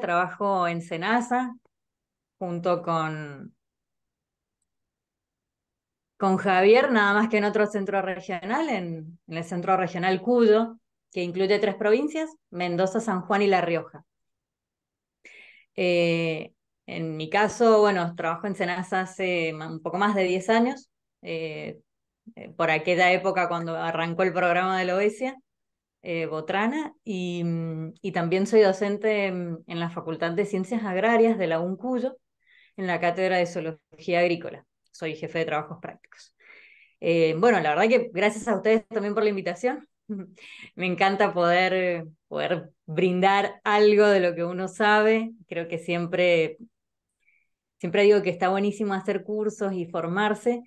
trabajo en Senasa junto con, con Javier, nada más que en otro centro regional, en, el centro regional Cuyo, que incluye tres provincias, Mendoza, San Juan y La Rioja. Eh, en mi caso, bueno, trabajo en Senasa hace un poco más de 10 años, eh, eh, por aquella época cuando arrancó el programa de la OESIA. Eh, Botrana mm, y, también soy docente en, la Facultad de Ciencias Agrarias de la UNCUYO, en la Cátedra de Zoología Agrícola. Soy jefe de trabajos prácticos. Eh, bueno, la verdad que gracias a ustedes también por la invitación. Me encanta poder, poder brindar algo de lo que uno sabe. Creo que siempre, siempre digo que está buenísimo hacer cursos y formarse,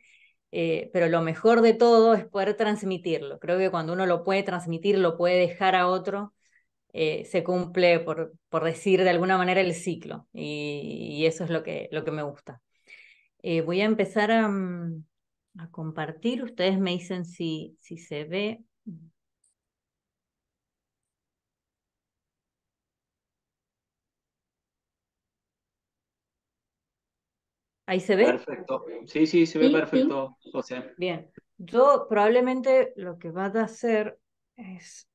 eh, pero lo mejor de todo es poder transmitirlo. Creo que cuando uno lo puede transmitir, lo puede dejar a otro, eh, se cumple, por, por decir de alguna manera, el ciclo. Y, eso es lo que, lo que me gusta. Eh, voy a empezar mm, a, compartir. Ustedes me dicen si, si se ve. ¿Ahí se ve? Perfecto. Sí, sí, se ve perfecto, José. Bien. Yo probablemente lo que va a hacer es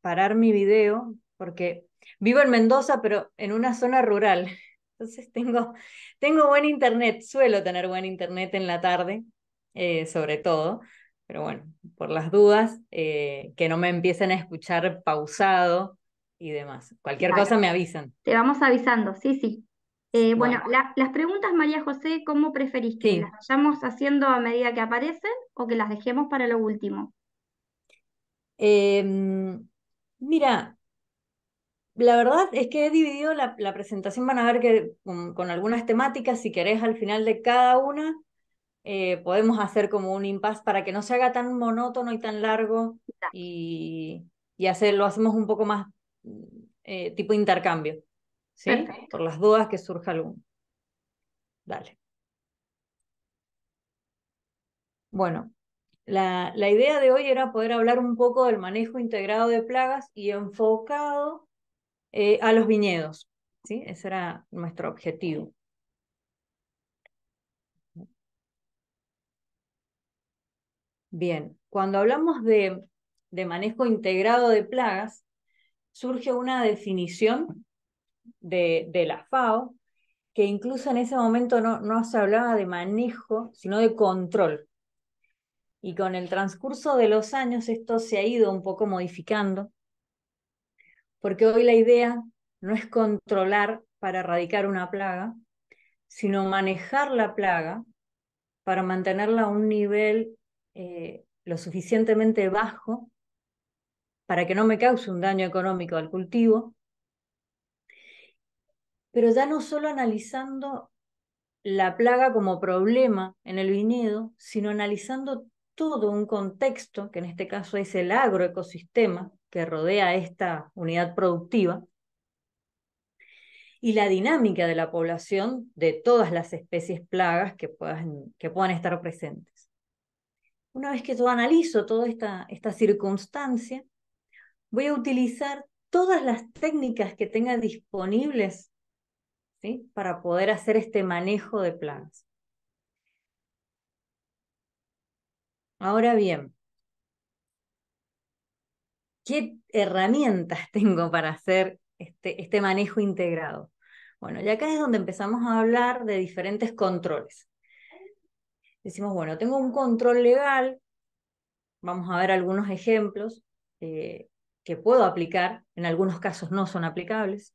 parar mi video, porque vivo en Mendoza, pero en una zona rural. Entonces tengo, tengo buen internet, suelo tener buen internet en la tarde, eh, sobre todo, pero bueno, por las dudas, eh, que no me empiecen a escuchar pausado y demás. Cualquier cosa me avisan. Te vamos avisando, sí, sí. Eh, bueno, las preguntas, María José, ¿cómo preferís que las vayamos haciendo a medida que aparecen o que las dejemos para lo último? Em, mira, la verdad es que he dividido la, presentación, van a ver que con, algunas temáticas, si querés, al final de cada una, eh, podemos hacer como un impasse para que no se haga tan monótono y tan largo y, lo hacemos un poco más mm, eh, tipo intercambio. ¿sí? Por las dudas que surja alguno. Dale. Bueno, la, idea de hoy era poder hablar un poco del manejo integrado de plagas y enfocado eh, a los viñedos. ¿sí? Ese era nuestro objetivo. Bien, cuando hablamos de, de manejo integrado de plagas, surge una definición de, la FAO, que incluso en ese momento no, se hablaba de manejo, sino de control. Y con el transcurso de los años esto se ha ido un poco modificando, porque hoy la idea no es controlar para erradicar una plaga, sino manejar la plaga para mantenerla a un nivel eh, lo suficientemente bajo para que no me cause un daño económico al cultivo pero ya no solo analizando la plaga como problema en el viñedo, sino analizando todo un contexto, que en este caso es el agroecosistema que rodea esta unidad productiva, y la dinámica de la población de todas las especies plagas que puedan, que puedan estar presentes. Una vez que yo analizo toda esta, esta circunstancia, voy a utilizar todas las técnicas que tenga disponibles para poder hacer este manejo de planes Ahora bien, ¿qué herramientas tengo para hacer este, este manejo integrado? Bueno, y acá es donde empezamos a hablar de diferentes controles. Decimos, bueno, tengo un control legal, vamos a ver algunos ejemplos eh, que puedo aplicar, en algunos casos no son aplicables.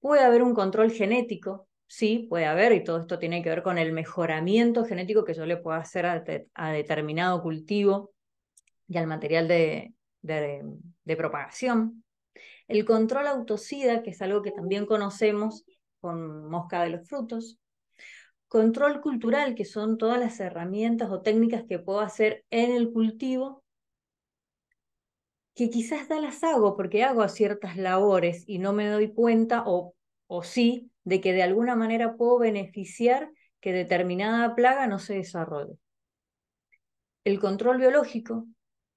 Puede haber un control genético, sí, puede haber, y todo esto tiene que ver con el mejoramiento genético que yo le puedo hacer a, determinado cultivo y al material de, de, de propagación. El control autocida, que es algo que también conocemos con mosca de los frutos. Control cultural, que son todas las herramientas o técnicas que puedo hacer en el cultivo que quizás ya las hago porque hago ciertas labores y no me doy cuenta o, o sí de que de alguna manera puedo beneficiar que determinada plaga no se desarrolle. El control biológico,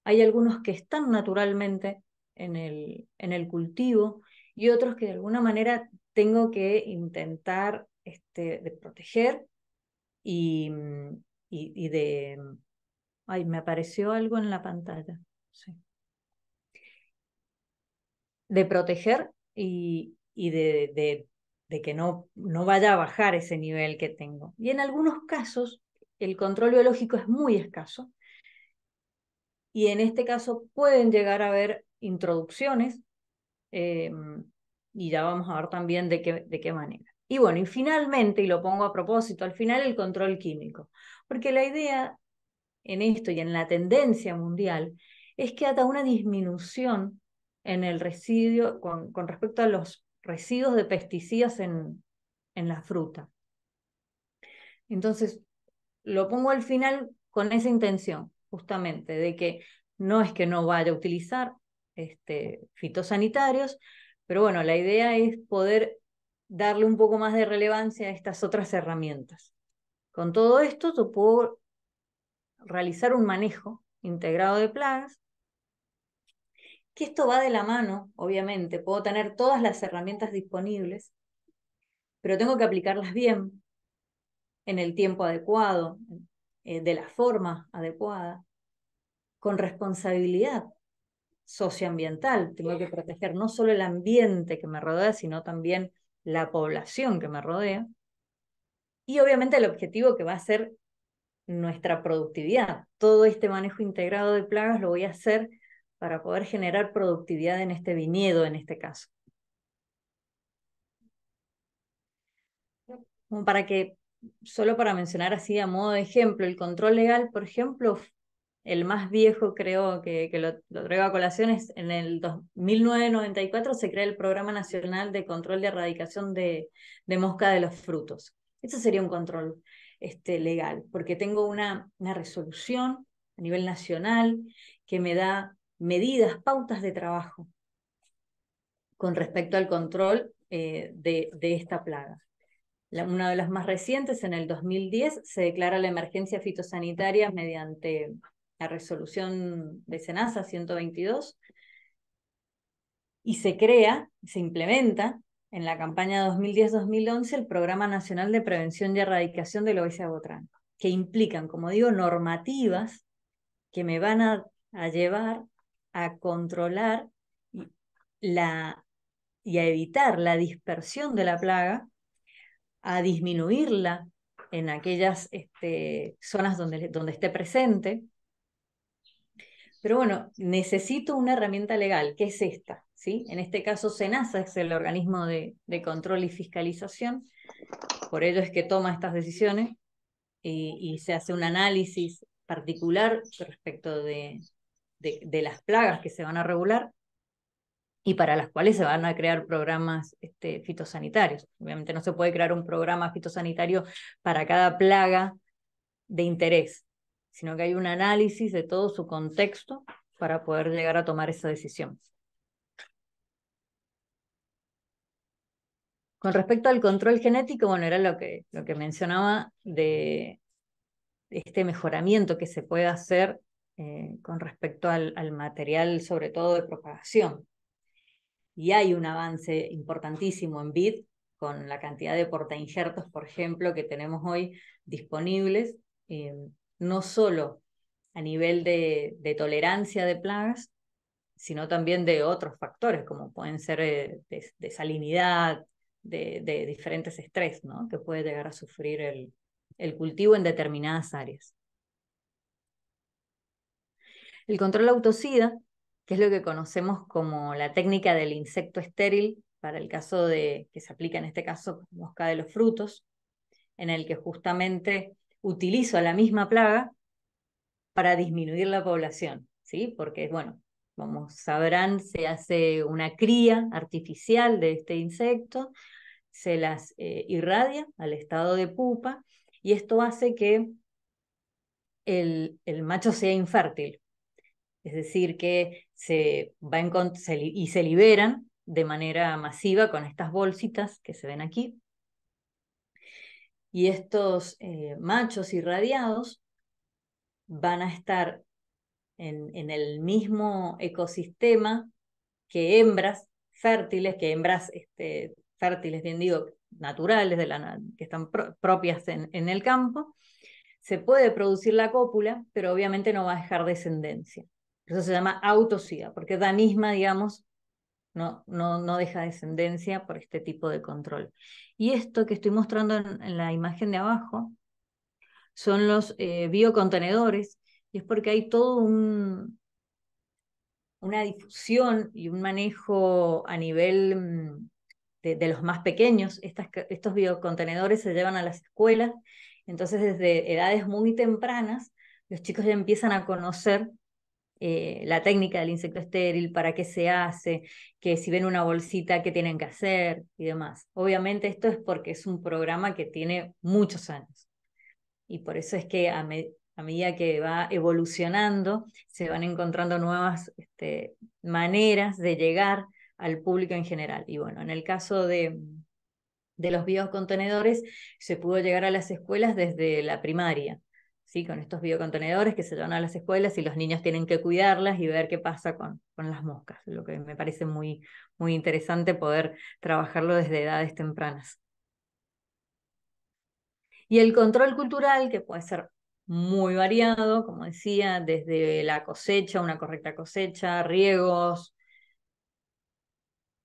hay algunos que están naturalmente en el, en el cultivo y otros que de alguna manera tengo que intentar este, de proteger y, y de... Ay, me apareció algo en la pantalla. Sí de proteger y, de, de, que no, no vaya a bajar ese nivel que tengo. Y en algunos casos el control biológico es muy escaso y en este caso pueden llegar a haber introducciones eh, y ya vamos a ver también de qué, de qué manera. Y bueno, y finalmente, y lo pongo a propósito, al final el control químico, porque la idea en esto y en la tendencia mundial es que hasta una disminución en el residuo, con, respecto a los residuos de pesticidas en, la fruta. Entonces, lo pongo al final con esa intención, justamente, de que no es que no vaya a utilizar este, fitosanitarios, pero bueno, la idea es poder darle un poco más de relevancia a estas otras herramientas. Con todo esto, tú puedo realizar un manejo integrado de plagas que esto va de la mano, obviamente. Puedo tener todas las herramientas disponibles, pero tengo que aplicarlas bien, en el tiempo adecuado, eh, de la forma adecuada, con responsabilidad socioambiental. Tengo que proteger no solo el ambiente que me rodea, sino también la población que me rodea. Y obviamente el objetivo que va a ser nuestra productividad. Todo este manejo integrado de plagas lo voy a hacer para poder generar productividad en este viñedo en este caso. Para que, solo para mencionar así a modo de ejemplo, el control legal, por ejemplo, el más viejo creo que, lo, traigo a colación es en el 1994 se crea el Programa Nacional de Control de Erradicación de, Mosca de los Frutos. Ese sería un control este, legal, porque tengo una, una resolución a nivel nacional que me da medidas, pautas de trabajo con respecto al control eh, de, esta plaga. una de las más recientes, en el 2010, se declara la emergencia fitosanitaria mediante la resolución de SENASA 122 y se crea, se implementa en la campaña 2010-2011 el Programa Nacional de Prevención y Erradicación de la Obesidad que implican, como digo, normativas que me van a, a llevar a controlar y a evitar la dispersión de la plaga, a disminuirla en aquellas este, zonas donde, donde esté presente. Pero bueno, necesito una herramienta legal, que es esta. ¿sí? En este caso, SENASA es el organismo de, control y fiscalización, por ello es que toma estas decisiones y se hace un análisis particular respecto de, de, las plagas que se van a regular y para las cuales se van a crear programas este, fitosanitarios. Obviamente no se puede crear un programa fitosanitario para cada plaga de interés, sino que hay un análisis de todo su contexto para poder llegar a tomar esa decisión. Con respecto al control genético, bueno, era lo que, lo que mencionaba de este mejoramiento que se puede hacer eh, con respecto al, material, sobre todo de propagación. Y hay un avance importantísimo en BID con la cantidad de portainjertos, por ejemplo, que tenemos hoy disponibles, eh, no solo a nivel de, tolerancia de plagas, sino también de otros factores, como pueden ser eh, de, salinidad, de, diferentes estrés ¿no? que puede llegar a sufrir el cultivo en determinadas áreas. El control autocida, que es lo que conocemos como la técnica del insecto estéril, para el caso de que se aplica en este caso mosca de los frutos, en el que justamente utilizo a la misma plaga para disminuir la población, ¿sí? Porque, bueno, como sabrán, se hace una cría artificial de este insecto, se las eh, irradia al estado de pupa y esto hace que el macho sea infértil, es decir, que se va y se liberan de manera masiva con estas bolsitas que se ven aquí. Y estos eh, machos irradiados van a estar en, el mismo ecosistema que hembras fértiles, que hembras este, fértiles, bien digo, naturales, de la, que están propias en el campo. Se puede producir la cópula, pero obviamente no va a dejar descendencia. Eso se llama autosida, porque misma digamos, no, no, no deja descendencia por este tipo de control. Y esto que estoy mostrando en, la imagen de abajo son los eh, biocontenedores, y es porque hay todo un, una difusión y un manejo a nivel mm, de, los más pequeños. estos biocontenedores se llevan a las escuelas, entonces desde edades muy tempranas los chicos ya empiezan a conocer eh, la técnica del insecto estéril, para qué se hace, que si ven una bolsita, qué tienen que hacer y demás. Obviamente esto es porque es un programa que tiene muchos años. Y por eso es que a, medida que va evolucionando, se van encontrando nuevas este, maneras de llegar al público en general. Y bueno, en el caso de, de los biocontenedores, se pudo llegar a las escuelas desde la primaria con estos biocontenedores que se llevan a las escuelas y los niños tienen que cuidarlas y ver qué pasa con, con las moscas, lo que me parece muy, muy interesante poder trabajarlo desde edades tempranas. Y el control cultural, que puede ser muy variado, como decía, desde la cosecha, una correcta cosecha, riegos,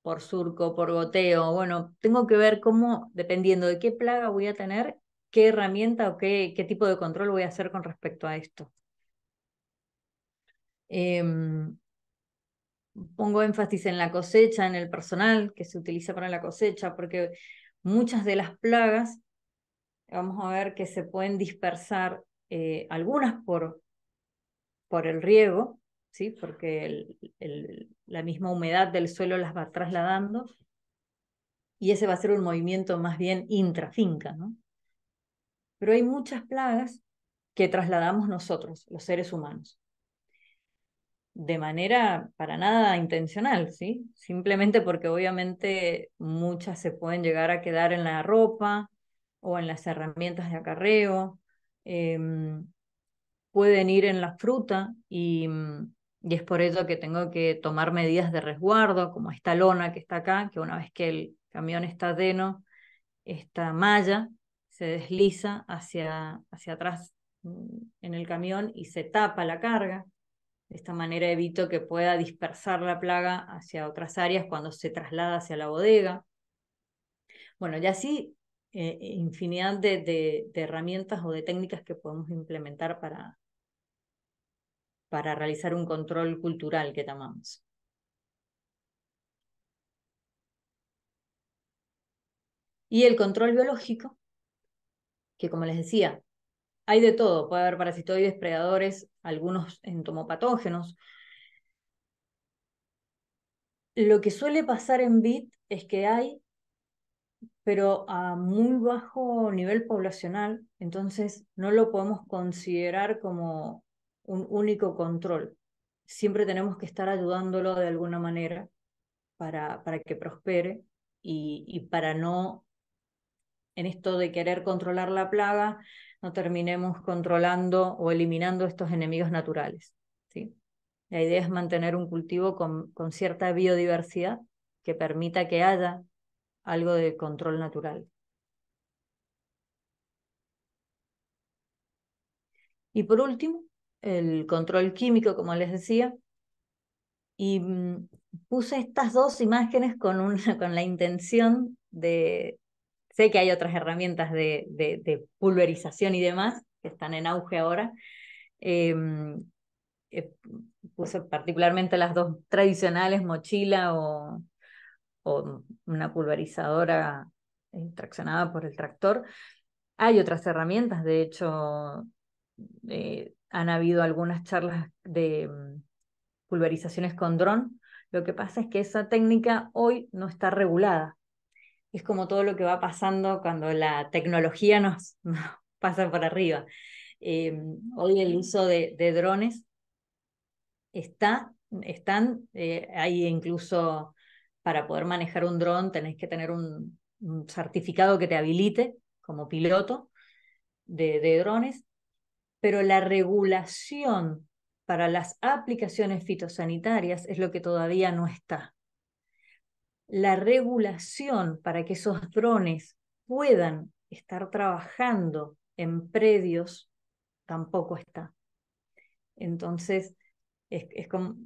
por surco, por goteo. Bueno, tengo que ver cómo, dependiendo de qué plaga voy a tener, qué herramienta o qué, qué tipo de control voy a hacer con respecto a esto. Em, pongo énfasis en la cosecha, en el personal que se utiliza para la cosecha, porque muchas de las plagas, vamos a ver que se pueden dispersar, eh, algunas por, por el riego, ¿sí? porque el, la misma humedad del suelo las va trasladando, y ese va a ser un movimiento más bien intrafinca, ¿no? pero hay muchas plagas que trasladamos nosotros, los seres humanos. De manera para nada intencional, ¿sí? Simplemente porque obviamente muchas se pueden llegar a quedar en la ropa o en las herramientas de acarreo, em, pueden ir en la fruta mm, y, es por ello que tengo que tomar medidas de resguardo, como esta lona que está acá, que una vez que el camión está lleno, está malla se desliza hacia, hacia atrás mm, en el camión y se tapa la carga. De esta manera evito que pueda dispersar la plaga hacia otras áreas cuando se traslada hacia la bodega. Bueno, y así eh, eh, infinidad de, herramientas o de técnicas que podemos implementar para, para realizar un control cultural que tomamos. Y el control biológico que como les decía, hay de todo, puede haber parasitoides, predadores, algunos entomopatógenos. Lo que suele pasar en BIT es que hay, pero a muy bajo nivel poblacional, entonces no lo podemos considerar como un único control. Siempre tenemos que estar ayudándolo de alguna manera para, para que prospere y, y para no en esto de querer controlar la plaga, no terminemos controlando o eliminando estos enemigos naturales. ¿sí? La idea es mantener un cultivo con, cierta biodiversidad que permita que haya algo de control natural. Y por último, el control químico, como les decía. Y mm, puse estas dos imágenes con, una, con la intención de, Sé que hay otras herramientas de, pulverización y demás que están en auge ahora. puse em, eh, particularmente las dos tradicionales, mochila o, una pulverizadora traccionada por el tractor. Hay otras herramientas, de hecho, eh, han habido algunas charlas de mm, pulverizaciones con dron. Lo que pasa es que esa técnica hoy no está regulada es como todo lo que va pasando cuando la tecnología nos, pasa por arriba. Eh, hoy el uso de, drones está, están, eh, hay incluso para poder manejar un dron tenés que tener un, certificado que te habilite como piloto de drones, pero la regulación para las aplicaciones fitosanitarias es lo que todavía no está la regulación para que esos drones puedan estar trabajando en predios tampoco está. Entonces, es,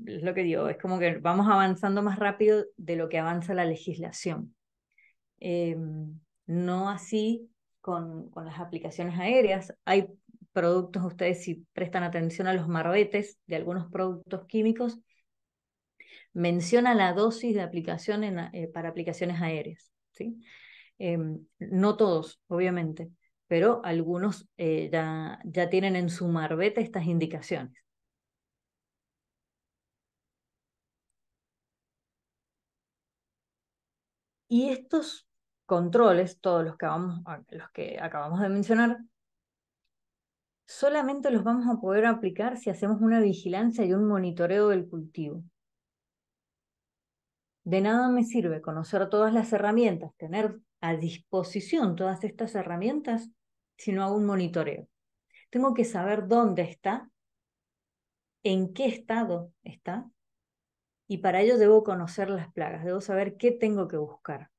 lo que digo, es como que vamos avanzando más rápido de lo que avanza la legislación. Eh, no así con, con, las aplicaciones aéreas. Hay productos, ustedes si prestan atención a los marbetes de algunos productos químicos, menciona la dosis de aplicación eh, para aplicaciones aéreas. ¿sí? Em, no todos, obviamente, pero algunos eh, ya, ya tienen en su marbeta estas indicaciones. Y estos controles, todos los que, vamos, los que acabamos de mencionar, solamente los vamos a poder aplicar si hacemos una vigilancia y un monitoreo del cultivo. De nada me sirve conocer todas las herramientas, tener a disposición todas estas herramientas, si no hago un monitoreo. Tengo que saber dónde está, en qué estado está, y para ello debo conocer las plagas, debo saber qué tengo que buscar.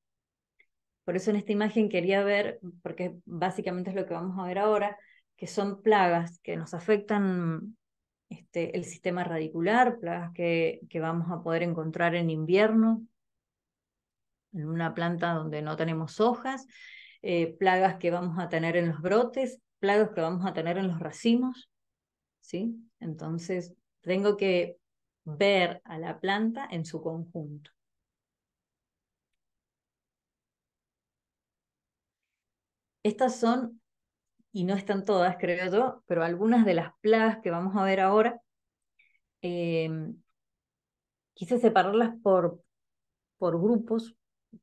Por eso en esta imagen quería ver, porque básicamente es lo que vamos a ver ahora, que son plagas que nos afectan este, el sistema radicular, plagas que, vamos a poder encontrar en invierno, en una planta donde no tenemos hojas, eh, plagas que vamos a tener en los brotes, plagas que vamos a tener en los racimos, ¿sí? Entonces, tengo que ver a la planta en su conjunto. Estas son y no están todas, creo yo, pero algunas de las plagas que vamos a ver ahora, em, quise separarlas por, por grupos,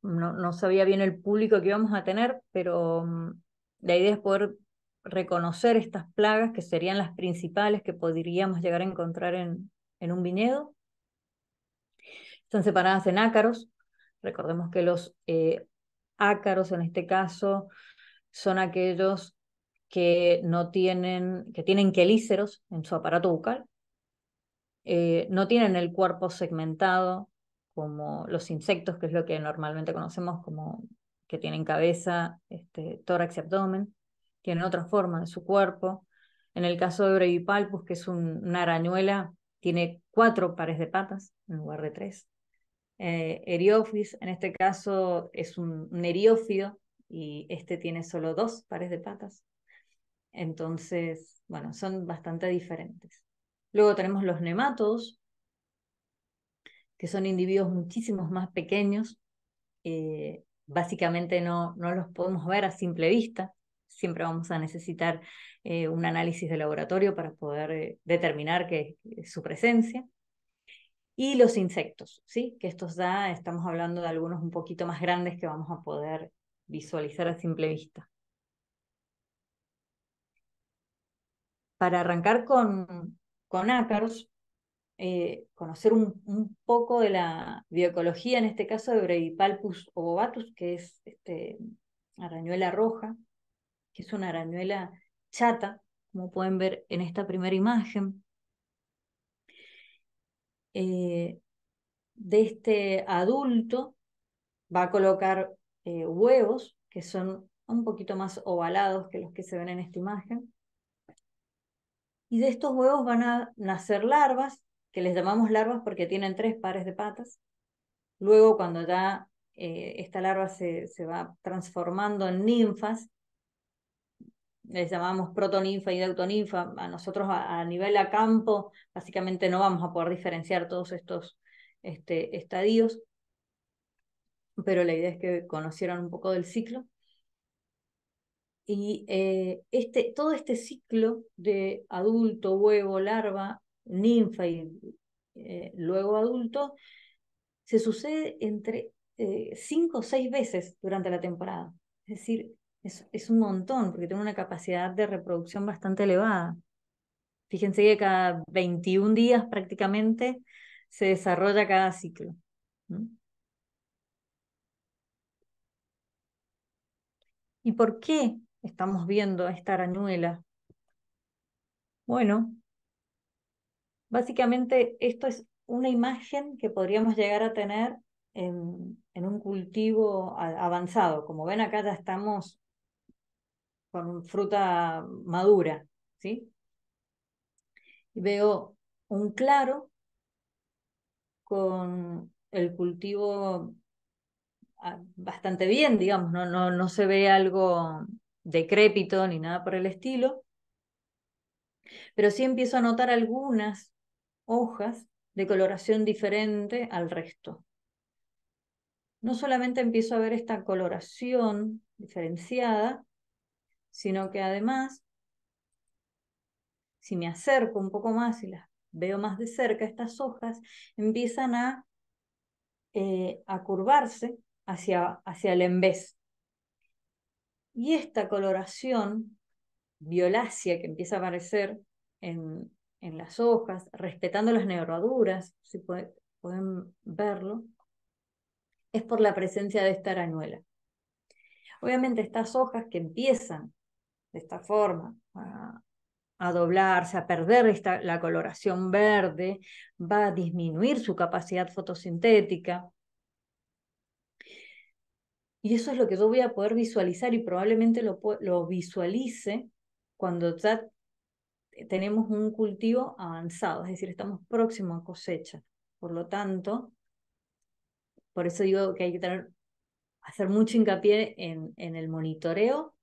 no, sabía bien el público que íbamos a tener, pero mm, la idea es poder reconocer estas plagas que serían las principales que podríamos llegar a encontrar en, en un viñedo. Están separadas en ácaros. Recordemos que los eh, ácaros en este caso son aquellos que no tienen, que tienen quelíceros en su aparato bucal, eh, no tienen el cuerpo segmentado como los insectos, que es lo que normalmente conocemos como que tienen cabeza, este, tórax y abdomen, tienen otra forma de su cuerpo. En el caso de Brevipalpus, que es una arañuela, tiene cuatro pares de patas en lugar de tres. Eh, en este caso, es un, un eriófido y este tiene solo dos pares de patas. Entonces, bueno, son bastante diferentes. Luego tenemos los nematodos, que son individuos muchísimos más pequeños. Eh, básicamente no, los podemos ver a simple vista. Siempre vamos a necesitar eh, un análisis de laboratorio para poder eh, determinar que, su presencia. Y los insectos, ¿sí? que estos ya estamos hablando de algunos un poquito más grandes que vamos a poder visualizar a simple vista. para arrancar con, con eh, conocer un, poco de la bioecología, en este caso de Brevipalpus obovatus, que es este, arañuela roja, que es una arañuela chata, como pueden ver en esta primera imagen. Eh, de este adulto va a colocar eh, huevos, que son un poquito más ovalados que los que se ven en esta imagen y de estos huevos van a nacer larvas, que les llamamos larvas porque tienen tres pares de patas. Luego, cuando ya eh, esta larva se, se, va transformando en ninfas, les llamamos protoninfa y deutoninfa. A nosotros a, nivel a campo, básicamente no vamos a poder diferenciar todos estos este, estadios, pero la idea es que conocieran un poco del ciclo. Y eh, este, todo este ciclo de adulto, huevo, larva, ninfa y eh, luego adulto, se sucede entre eh, cinco o seis veces durante la temporada. Es decir, es, es un montón, porque tiene una capacidad de reproducción bastante elevada. Fíjense que cada 21 días prácticamente se desarrolla cada ciclo. ¿Y por qué estamos viendo esta arañuela. Bueno, básicamente esto es una imagen que podríamos llegar a tener en, en un cultivo avanzado. Como ven acá ya estamos con fruta madura, ¿sí? Y veo un claro con el cultivo ah, bastante bien, digamos, no, no, no se ve algo decrépito ni nada por el estilo, pero sí empiezo a notar algunas hojas de coloración diferente al resto. No solamente empiezo a ver esta coloración diferenciada, sino que además, si me acerco un poco más y las veo más de cerca, estas hojas empiezan a, eh, a curvarse hacia, hacia el embés. Y esta coloración violácea que empieza a aparecer en, las hojas, respetando las nervaduras, si pueden verlo, es por la presencia de esta arañuela. Obviamente estas hojas que empiezan de esta forma a, doblarse, a perder esta, la coloración verde, va a disminuir su capacidad fotosintética, y eso es lo que yo voy a poder visualizar y probablemente lo, lo visualice cuando ya tenemos un cultivo avanzado, es decir, estamos próximos a cosecha. Por lo tanto, por eso digo que hay que hacer mucho hincapié en, en el monitoreo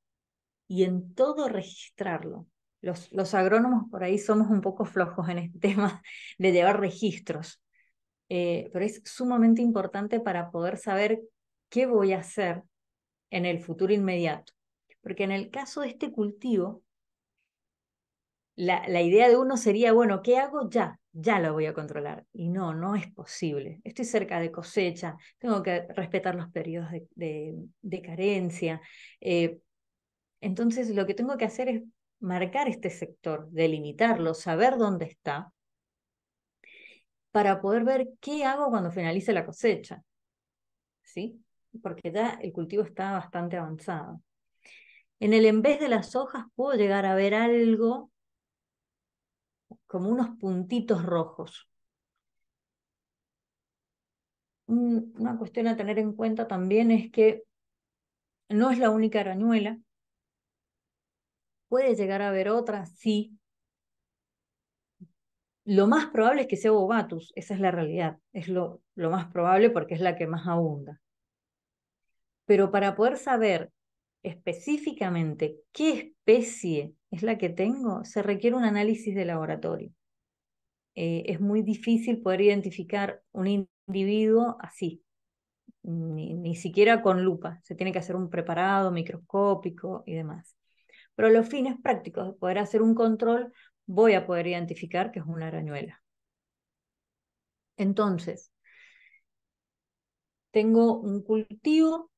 y en todo registrarlo. Los, los, agrónomos por ahí somos un poco flojos en este tema de llevar registros, eh, pero es sumamente importante para poder saber qué voy a hacer en el futuro inmediato. Porque en el caso de este cultivo, la, idea de uno sería, bueno, ¿qué hago ya? Ya lo voy a controlar. Y no, no es posible. Estoy cerca de cosecha, tengo que respetar los periodos de, carencia. Eh, entonces, lo que tengo que hacer es marcar este sector, delimitarlo, saber dónde está, para poder ver qué hago cuando finalice la cosecha. ¿Sí? porque ya el cultivo está bastante avanzado. En el en vez de las hojas puedo llegar a ver algo como unos puntitos rojos. Una cuestión a tener en cuenta también es que no es la única arañuela. Puede llegar a ver otra, sí. Lo más probable es que sea bobatus, esa es la realidad, es lo, lo más probable porque es la que más abunda. Pero para poder saber específicamente qué especie es la que tengo, se requiere un análisis de laboratorio. Eh, es muy difícil poder identificar un individuo así, ni, ni siquiera con lupa. Se tiene que hacer un preparado microscópico y demás. Pero los fines prácticos de poder hacer un control, voy a poder identificar que es una arañuela. Entonces, tengo un cultivo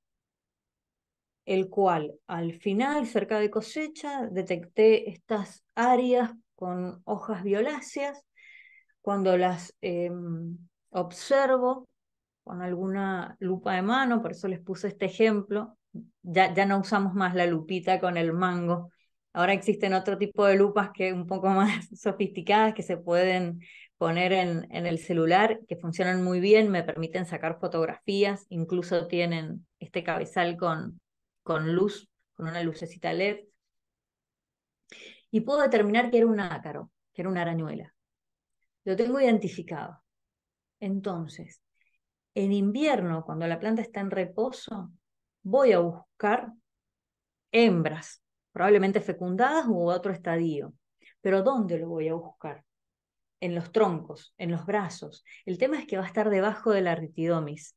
el cual al final, cerca de cosecha, detecté estas áreas con hojas violáceas. Cuando las em, observo con alguna lupa de mano, por eso les puse este ejemplo, ya, ya no usamos más la lupita con el mango. Ahora existen otro tipo de lupas que un poco más sofisticadas que se pueden poner en, en, el celular, que funcionan muy bien, me permiten sacar fotografías, incluso tienen este cabezal con, con luz, con una lucecita LED. Y puedo determinar que era un ácaro, que era una arañuela. Lo tengo identificado. Entonces, en invierno, cuando la planta está en reposo, voy a buscar hembras, probablemente fecundadas u otro estadio. Pero ¿dónde lo voy a buscar? En los troncos, en los brazos. El tema es que va a estar debajo de la ritidomis,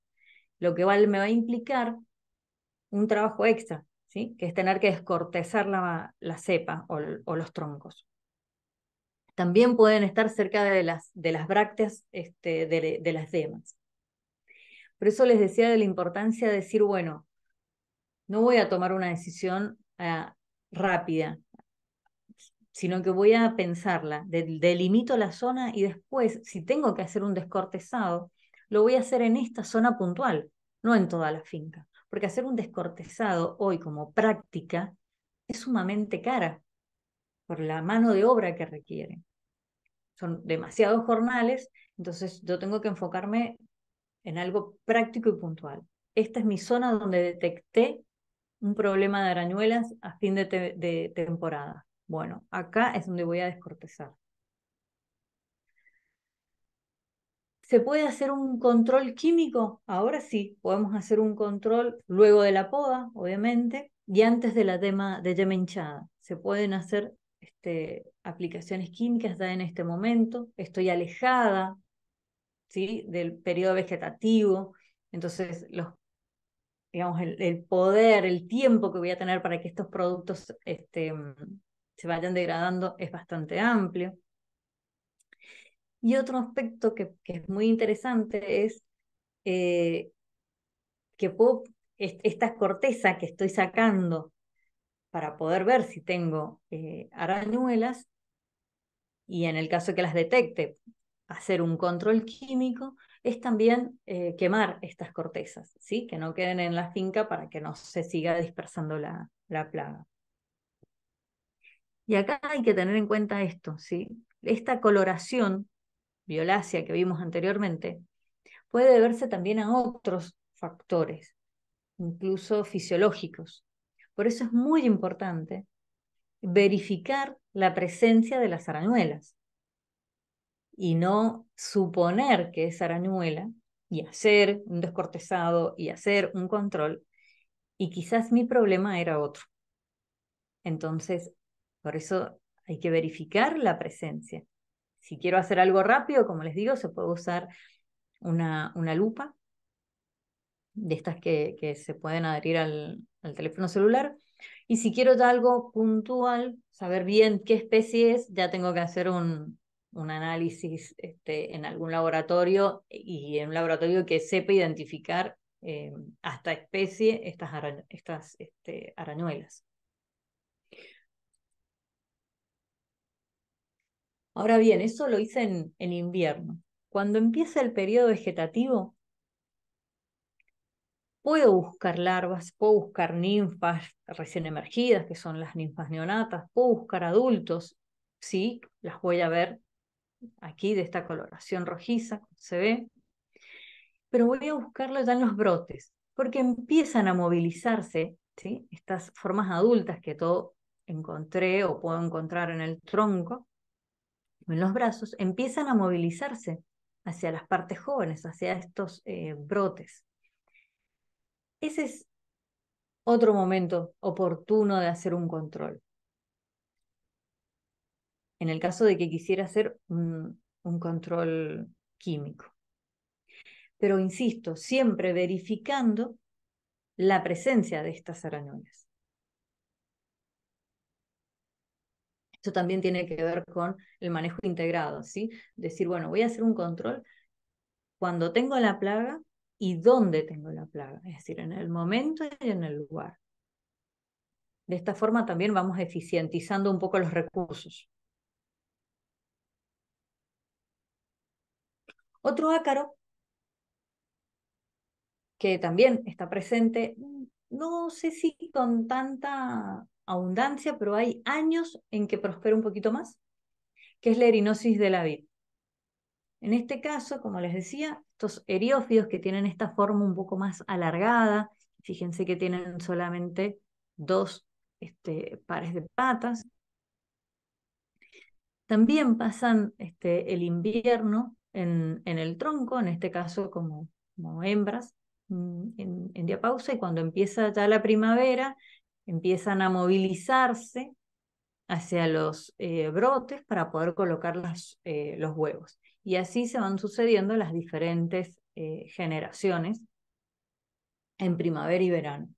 lo que me va a implicar un trabajo extra, ¿sí? que es tener que descortezar la, la cepa o, los troncos. También pueden estar cerca de las, de las brácteas este, de, las demas. Por eso les decía de la importancia de decir, bueno, no voy a tomar una decisión ah, rápida, sino que voy a pensarla, delimito la zona y después, si tengo que hacer un descortezado, lo voy a hacer en esta zona puntual, no en toda la finca porque hacer un descortezado hoy como práctica es sumamente cara por la mano de obra que requiere. Son demasiados jornales, entonces yo tengo que enfocarme en algo práctico y puntual. Esta es mi zona donde detecté un problema de arañuelas a fin de, de temporada. Bueno, acá es donde voy a descortezar. ¿Se puede hacer un control químico? Ahora sí, podemos hacer un control luego de la poda, obviamente, y antes de la tema de yema hinchada. Se pueden hacer este, aplicaciones químicas ya en este momento. Estoy alejada ¿sí? del periodo vegetativo. Entonces, digamos, el, poder, el tiempo que voy a tener para que estos productos este, se vayan degradando es bastante amplio. Y otro aspecto que, es muy interesante es eh, que puedo, esta corteza que estoy sacando para poder ver si tengo eh, arañuelas, y en el caso que las detecte, hacer un control químico, es también eh, quemar estas cortezas, ¿sí? que no queden en la finca para que no se siga dispersando la, plaga. Y acá hay que tener en cuenta esto, ¿sí? esta coloración violácea que vimos anteriormente, puede deberse también a otros factores, incluso fisiológicos. Por eso es muy importante verificar la presencia de las arañuelas y no suponer que es arañuela y hacer un descortezado y hacer un control y quizás mi problema era otro. Entonces, por eso hay que verificar la presencia si quiero hacer algo rápido, como les digo, se puede usar una, lupa de estas que, se pueden adherir al, teléfono celular. Y si quiero algo puntual, saber bien qué especie es, ya tengo que hacer un, análisis este, en algún laboratorio y en un laboratorio que sepa identificar eh, hasta especie estas, este, arañuelas. Ahora bien, eso lo hice en, invierno. Cuando empieza el periodo vegetativo, puedo buscar larvas, puedo buscar ninfas recién emergidas, que son las ninfas neonatas, puedo buscar adultos, sí, las voy a ver aquí de esta coloración rojiza, se ve, pero voy a buscarlo ya en los brotes, porque empiezan a movilizarse ¿sí? estas formas adultas que todo encontré o puedo encontrar en el tronco, en los brazos, empiezan a movilizarse hacia las partes jóvenes, hacia estos eh, brotes. Ese es otro momento oportuno de hacer un control. En el caso de que quisiera hacer un, control químico. Pero insisto, siempre verificando la presencia de estas arañuelas. Eso también tiene que ver con el manejo integrado, ¿sí? Decir, bueno, voy a hacer un control cuando tengo la plaga y dónde tengo la plaga, es decir, en el momento y en el lugar. De esta forma también vamos eficientizando un poco los recursos. Otro ácaro que también está presente, no sé si con tanta abundancia, pero hay años en que prospera un poquito más, que es la erinosis de la vid. En este caso, como les decía, estos eriófidos que tienen esta forma un poco más alargada, fíjense que tienen solamente dos este, pares de patas. También pasan este, el invierno en, el tronco, en este caso como, hembras, mm, en, en diapausa, y cuando empieza ya la primavera, empiezan a movilizarse hacia los eh, brotes para poder colocar eh, los huevos. Y así se van sucediendo las diferentes eh, generaciones en primavera y verano.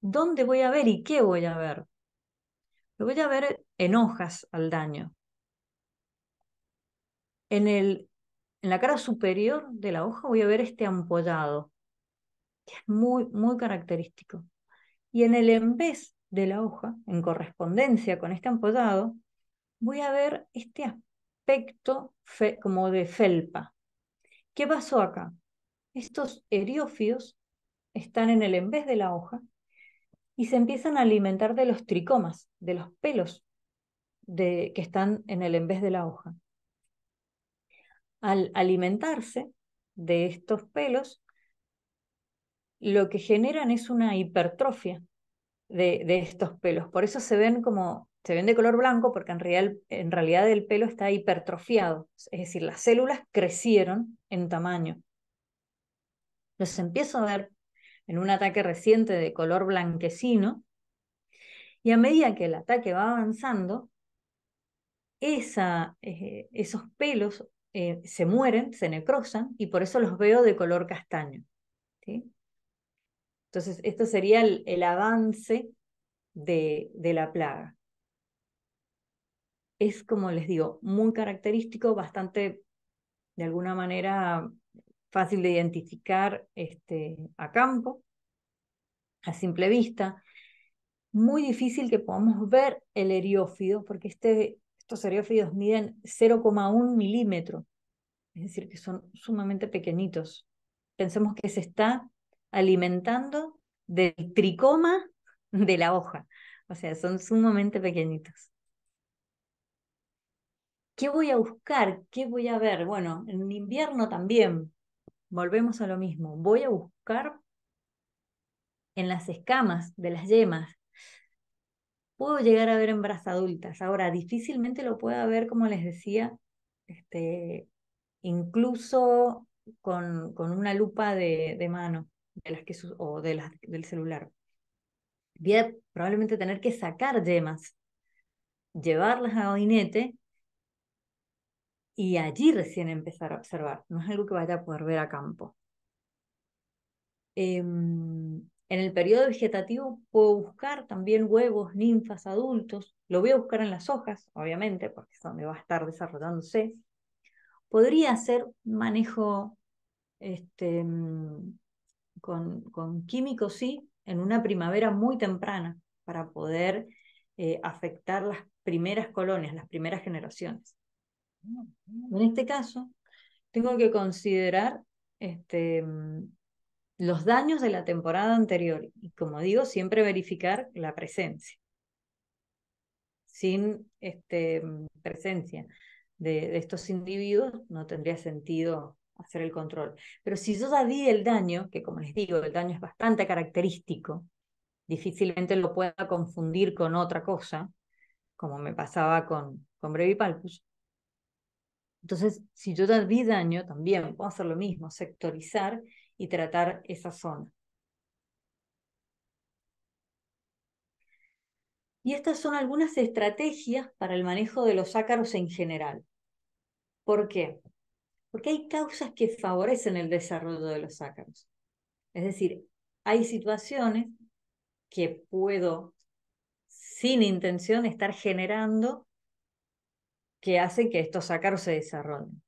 ¿Dónde voy a ver y qué voy a ver? Lo voy a ver en hojas al daño. En, el, en la cara superior de la hoja voy a ver este ampollado, es muy, muy característico. Y en el en de la hoja, en correspondencia con este ampollado, voy a ver este aspecto como de felpa. ¿Qué pasó acá? Estos eriófidos están en el en de la hoja y se empiezan a alimentar de los tricomas, de los pelos que están en el en de la hoja. Al alimentarse de estos pelos, lo que generan es una hipertrofia de, estos pelos. Por eso se ven como, se ven de color blanco, porque en, en realidad el pelo está hipertrofiado, es decir, las células crecieron en tamaño. Los empiezo a ver en un ataque reciente de color blanquecino, y a medida que el ataque va avanzando, esa, eh, esos pelos eh, se mueren, se necrosan, y por eso los veo de color castaño. ¿sí? Entonces, esto sería el, avance de, la plaga. Es, como les digo, muy característico, bastante, de alguna manera, fácil de identificar este, a campo, a simple vista. Muy difícil que podamos ver el eriófido, porque este, estos eriófidos miden 0,1 milímetro, es decir, que son sumamente pequeñitos. Pensemos que se está alimentando del tricoma de la hoja. O sea, son sumamente pequeñitos. ¿Qué voy a buscar? ¿Qué voy a ver? Bueno, en invierno también volvemos a lo mismo. Voy a buscar en las escamas de las yemas. Puedo llegar a ver hembras adultas. Ahora, difícilmente lo pueda ver, como les decía, este, incluso con, con una lupa de, de mano de las que o de las, del celular. Voy a probablemente tener que sacar yemas, llevarlas a gabinete y allí recién empezar a observar. No es algo que vaya a poder ver a campo. Em, en el periodo vegetativo puedo buscar también huevos, ninfas, adultos. Lo voy a buscar en las hojas, obviamente, porque es donde va a estar desarrollándose. Podría hacer manejo este, em, con, químicos sí, en una primavera muy temprana, para poder eh, afectar las primeras colonias, las primeras generaciones. En este caso, tengo que considerar este, mm, los daños de la temporada anterior y, como digo, siempre verificar la presencia. Sin este, mm, presencia de, estos individuos no tendría sentido hacer el control. Pero si yo ya di el daño, que como les digo, el daño es bastante característico, difícilmente lo pueda confundir con otra cosa, como me pasaba con, con Brevipalpus. Entonces, si yo ya di daño, también puedo hacer lo mismo, sectorizar y tratar esa zona. Y estas son algunas estrategias para el manejo de los ácaros en general. ¿Por qué? Porque hay causas que favorecen el desarrollo de los ácaros. Es decir, hay situaciones que puedo, sin intención, estar generando que hacen que estos ácaros se desarrollen.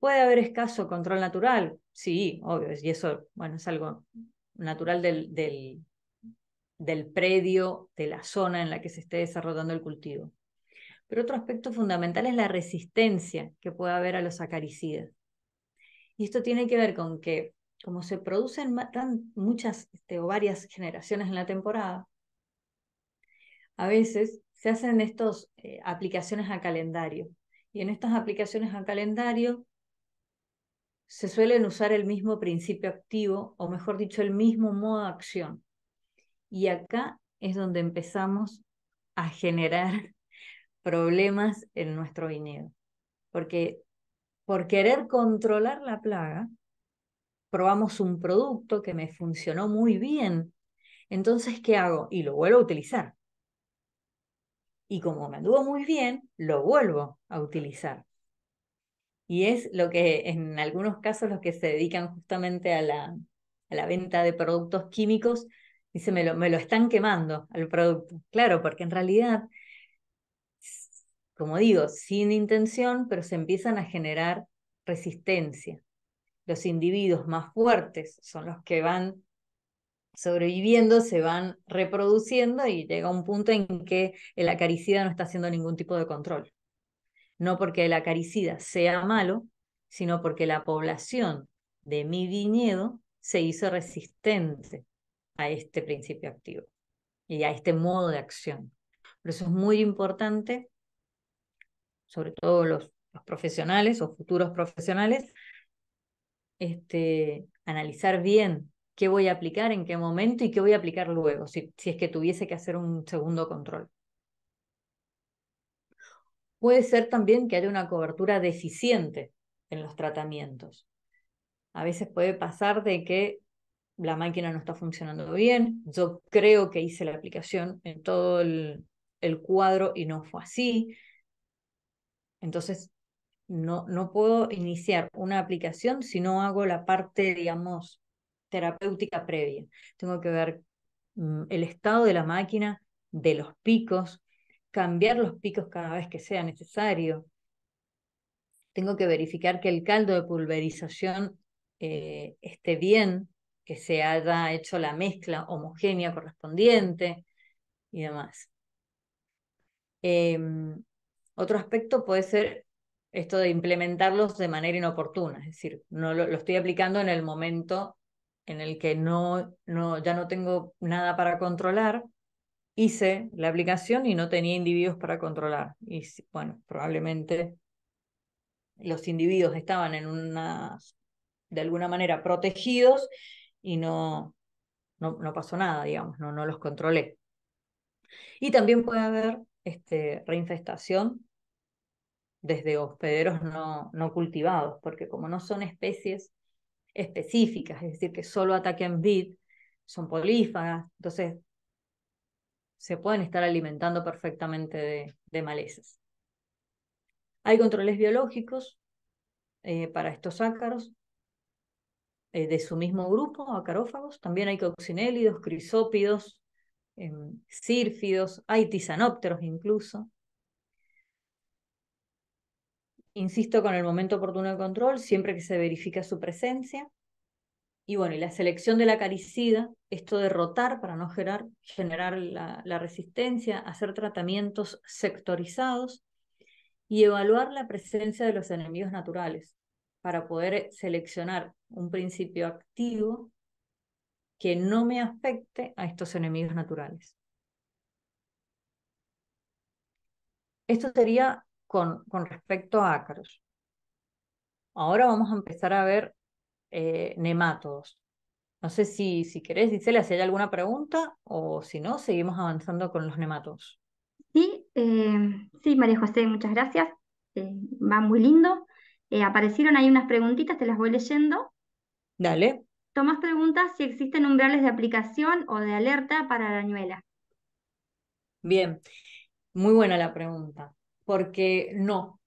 Puede haber escaso control natural, sí, obvio, y eso bueno, es algo natural del, del, del predio, de la zona en la que se esté desarrollando el cultivo. Pero otro aspecto fundamental es la resistencia que puede haber a los acaricidas. Y esto tiene que ver con que, como se producen tan, muchas este, o varias generaciones en la temporada, a veces se hacen estas eh, aplicaciones a calendario. Y en estas aplicaciones a calendario se suelen usar el mismo principio activo, o mejor dicho, el mismo modo de acción. Y acá es donde empezamos a generar problemas en nuestro viñedo. Porque por querer controlar la plaga, probamos un producto que me funcionó muy bien. Entonces, ¿qué hago? Y lo vuelvo a utilizar. Y como me anduvo muy bien, lo vuelvo a utilizar. Y es lo que en algunos casos los que se dedican justamente a la, a la venta de productos químicos, dice, me lo, me lo están quemando al producto. Claro, porque en realidad como digo, sin intención, pero se empiezan a generar resistencia. Los individuos más fuertes son los que van sobreviviendo, se van reproduciendo y llega un punto en que el acaricida no está haciendo ningún tipo de control. No porque el acaricida sea malo, sino porque la población de mi viñedo se hizo resistente a este principio activo y a este modo de acción. Por eso es muy importante sobre todo los, profesionales o futuros profesionales, este, analizar bien qué voy a aplicar, en qué momento y qué voy a aplicar luego, si, es que tuviese que hacer un segundo control. Puede ser también que haya una cobertura deficiente en los tratamientos. A veces puede pasar de que la máquina no está funcionando bien, yo creo que hice la aplicación en todo el, el cuadro y no fue así, entonces, no, no puedo iniciar una aplicación si no hago la parte, digamos, terapéutica previa. Tengo que ver mm, el estado de la máquina, de los picos, cambiar los picos cada vez que sea necesario. Tengo que verificar que el caldo de pulverización eh, esté bien, que se haya hecho la mezcla homogénea correspondiente y demás. Em, otro aspecto puede ser esto de implementarlos de manera inoportuna, es decir, no lo, estoy aplicando en el momento en el que no, no, ya no tengo nada para controlar, hice la aplicación y no tenía individuos para controlar. Y bueno, probablemente los individuos estaban en una, de alguna manera protegidos y no, no, pasó nada, digamos, no, no los controlé. Y también puede haber este, reinfestación desde hospederos no, no cultivados, porque como no son especies específicas, es decir, que solo ataquen vid, son polífagas, entonces se pueden estar alimentando perfectamente de, de malezas. Hay controles biológicos eh, para estos ácaros eh, de su mismo grupo, acarófagos. También hay coccinélidos, crisópidos, sírfidos, hay tisanópteros incluso. Insisto con el momento oportuno de control, siempre que se verifica su presencia. Y bueno, y la selección de la caricida, esto de rotar para no generar, la, la resistencia, hacer tratamientos sectorizados y evaluar la presencia de los enemigos naturales para poder seleccionar un principio activo que no me afecte a estos enemigos naturales. Esto sería con, con respecto a ácaros. Ahora vamos a empezar a ver eh, No sé si, si querés, Gisela, si hay alguna pregunta o si no, seguimos avanzando con los nematodos. Sí, eh, sí, María José, muchas gracias. Eh, va muy lindo. Eh, aparecieron ahí unas preguntitas, te las voy leyendo. Dale. Tomás pregunta si existen umbrales de aplicación o de alerta para la Bien, muy buena la pregunta, porque no,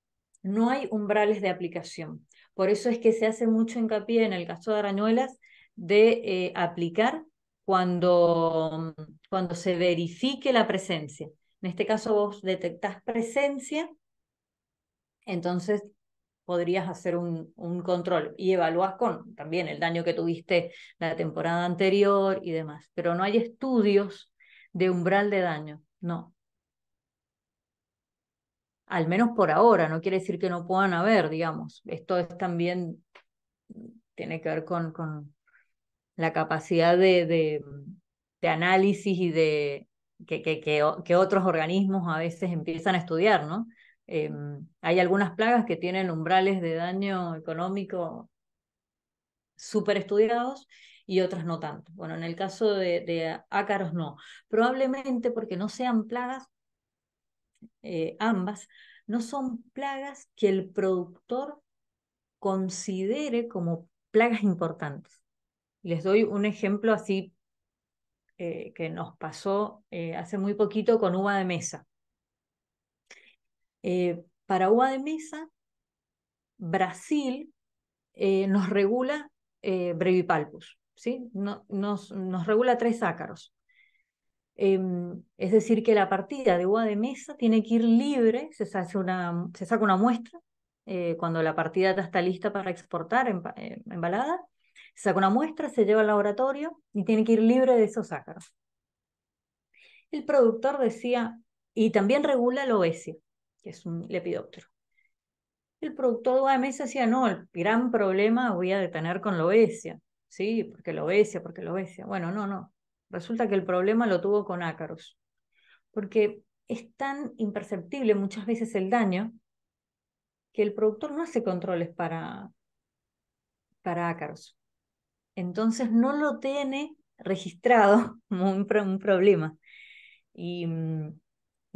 no hay umbrales de aplicación. Por eso es que se hace mucho hincapié en el caso de arañuelas de eh, aplicar cuando, cuando se verifique la presencia. En este caso vos detectás presencia, entonces podrías hacer un, un control y evalúas con también el daño que tuviste la temporada anterior y demás. Pero no hay estudios de umbral de daño, no. Al menos por ahora, no quiere decir que no puedan haber, digamos. Esto es también, tiene que ver con, con la capacidad de, análisis y de que, que, otros organismos a veces empiezan a estudiar, ¿no? Em, hay algunas plagas que tienen umbrales de daño económico súper estudiados y otras no tanto. Bueno, en el caso de, ácaros no. Probablemente porque no sean plagas, eh, ambas, no son plagas que el productor considere como plagas importantes. Les doy un ejemplo así eh, que nos pasó eh, hace muy poquito con uva de mesa. Eh, para uva de mesa, Brasil eh, nos regula eh, Brevipalpus, ¿sí? nos, regula tres ácaros. Em, es decir, que la partida de uva de mesa tiene que ir libre, se, una, se saca una muestra cuando la partida está lista para exportar en, embalada, se saca una muestra, se lleva al laboratorio y tiene que ir libre de esos ácaros. El productor decía, y también regula el obesidad es un lepidóptero. El productor de OMS decía, no, el gran problema voy a detener con la obesia, ¿sí? Porque la porque la obesia. Bueno, no, no. Resulta que el problema lo tuvo con ácaros, porque es tan imperceptible muchas veces el daño que el productor no hace controles para, para ácaros. Entonces no lo tiene registrado como un problema. Y mm,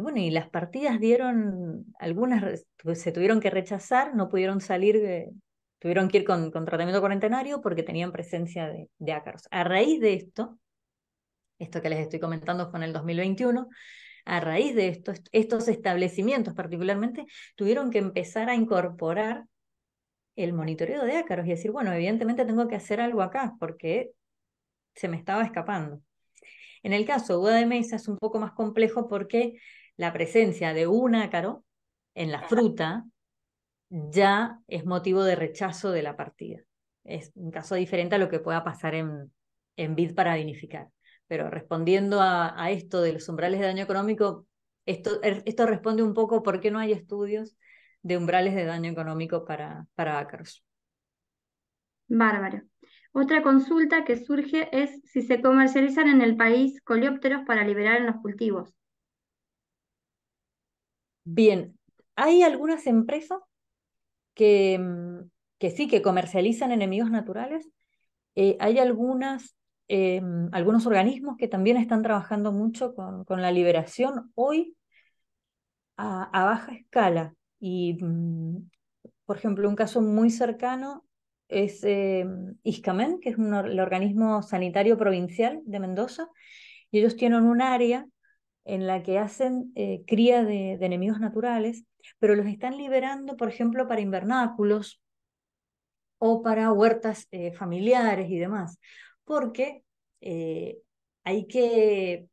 bueno, y las partidas dieron, algunas se tuvieron que rechazar, no pudieron salir, tuvieron que ir con, tratamiento cuarentenario porque tenían presencia de, ácaros. A raíz de esto, esto que les estoy comentando con el 2021, a raíz de esto, estos establecimientos particularmente tuvieron que empezar a incorporar el monitoreo de ácaros y decir, bueno, evidentemente tengo que hacer algo acá porque se me estaba escapando. En el caso de UDMS Mesa es un poco más complejo porque la presencia de un ácaro en la fruta ya es motivo de rechazo de la partida. Es un caso diferente a lo que pueda pasar en, en BID para vinificar. Pero respondiendo a, esto de los umbrales de daño económico, esto, responde un poco por qué no hay estudios de umbrales de daño económico para, para ácaros. Bárbaro. Otra consulta que surge es si se comercializan en el país coleópteros para liberar en los cultivos. Bien, hay algunas empresas que, mm, que sí, que comercializan enemigos naturales. Eh, hay algunas, eh, mm, algunos organismos que también están trabajando mucho con, la liberación hoy a, baja escala. Y, mm, por ejemplo, un caso muy cercano es eh, ISCAMEN, que es un, el organismo sanitario provincial de Mendoza, y ellos tienen un área en la que hacen eh, cría de, enemigos naturales, pero los están liberando, por ejemplo, para invernáculos o para huertas eh, familiares y demás, porque eh, hay que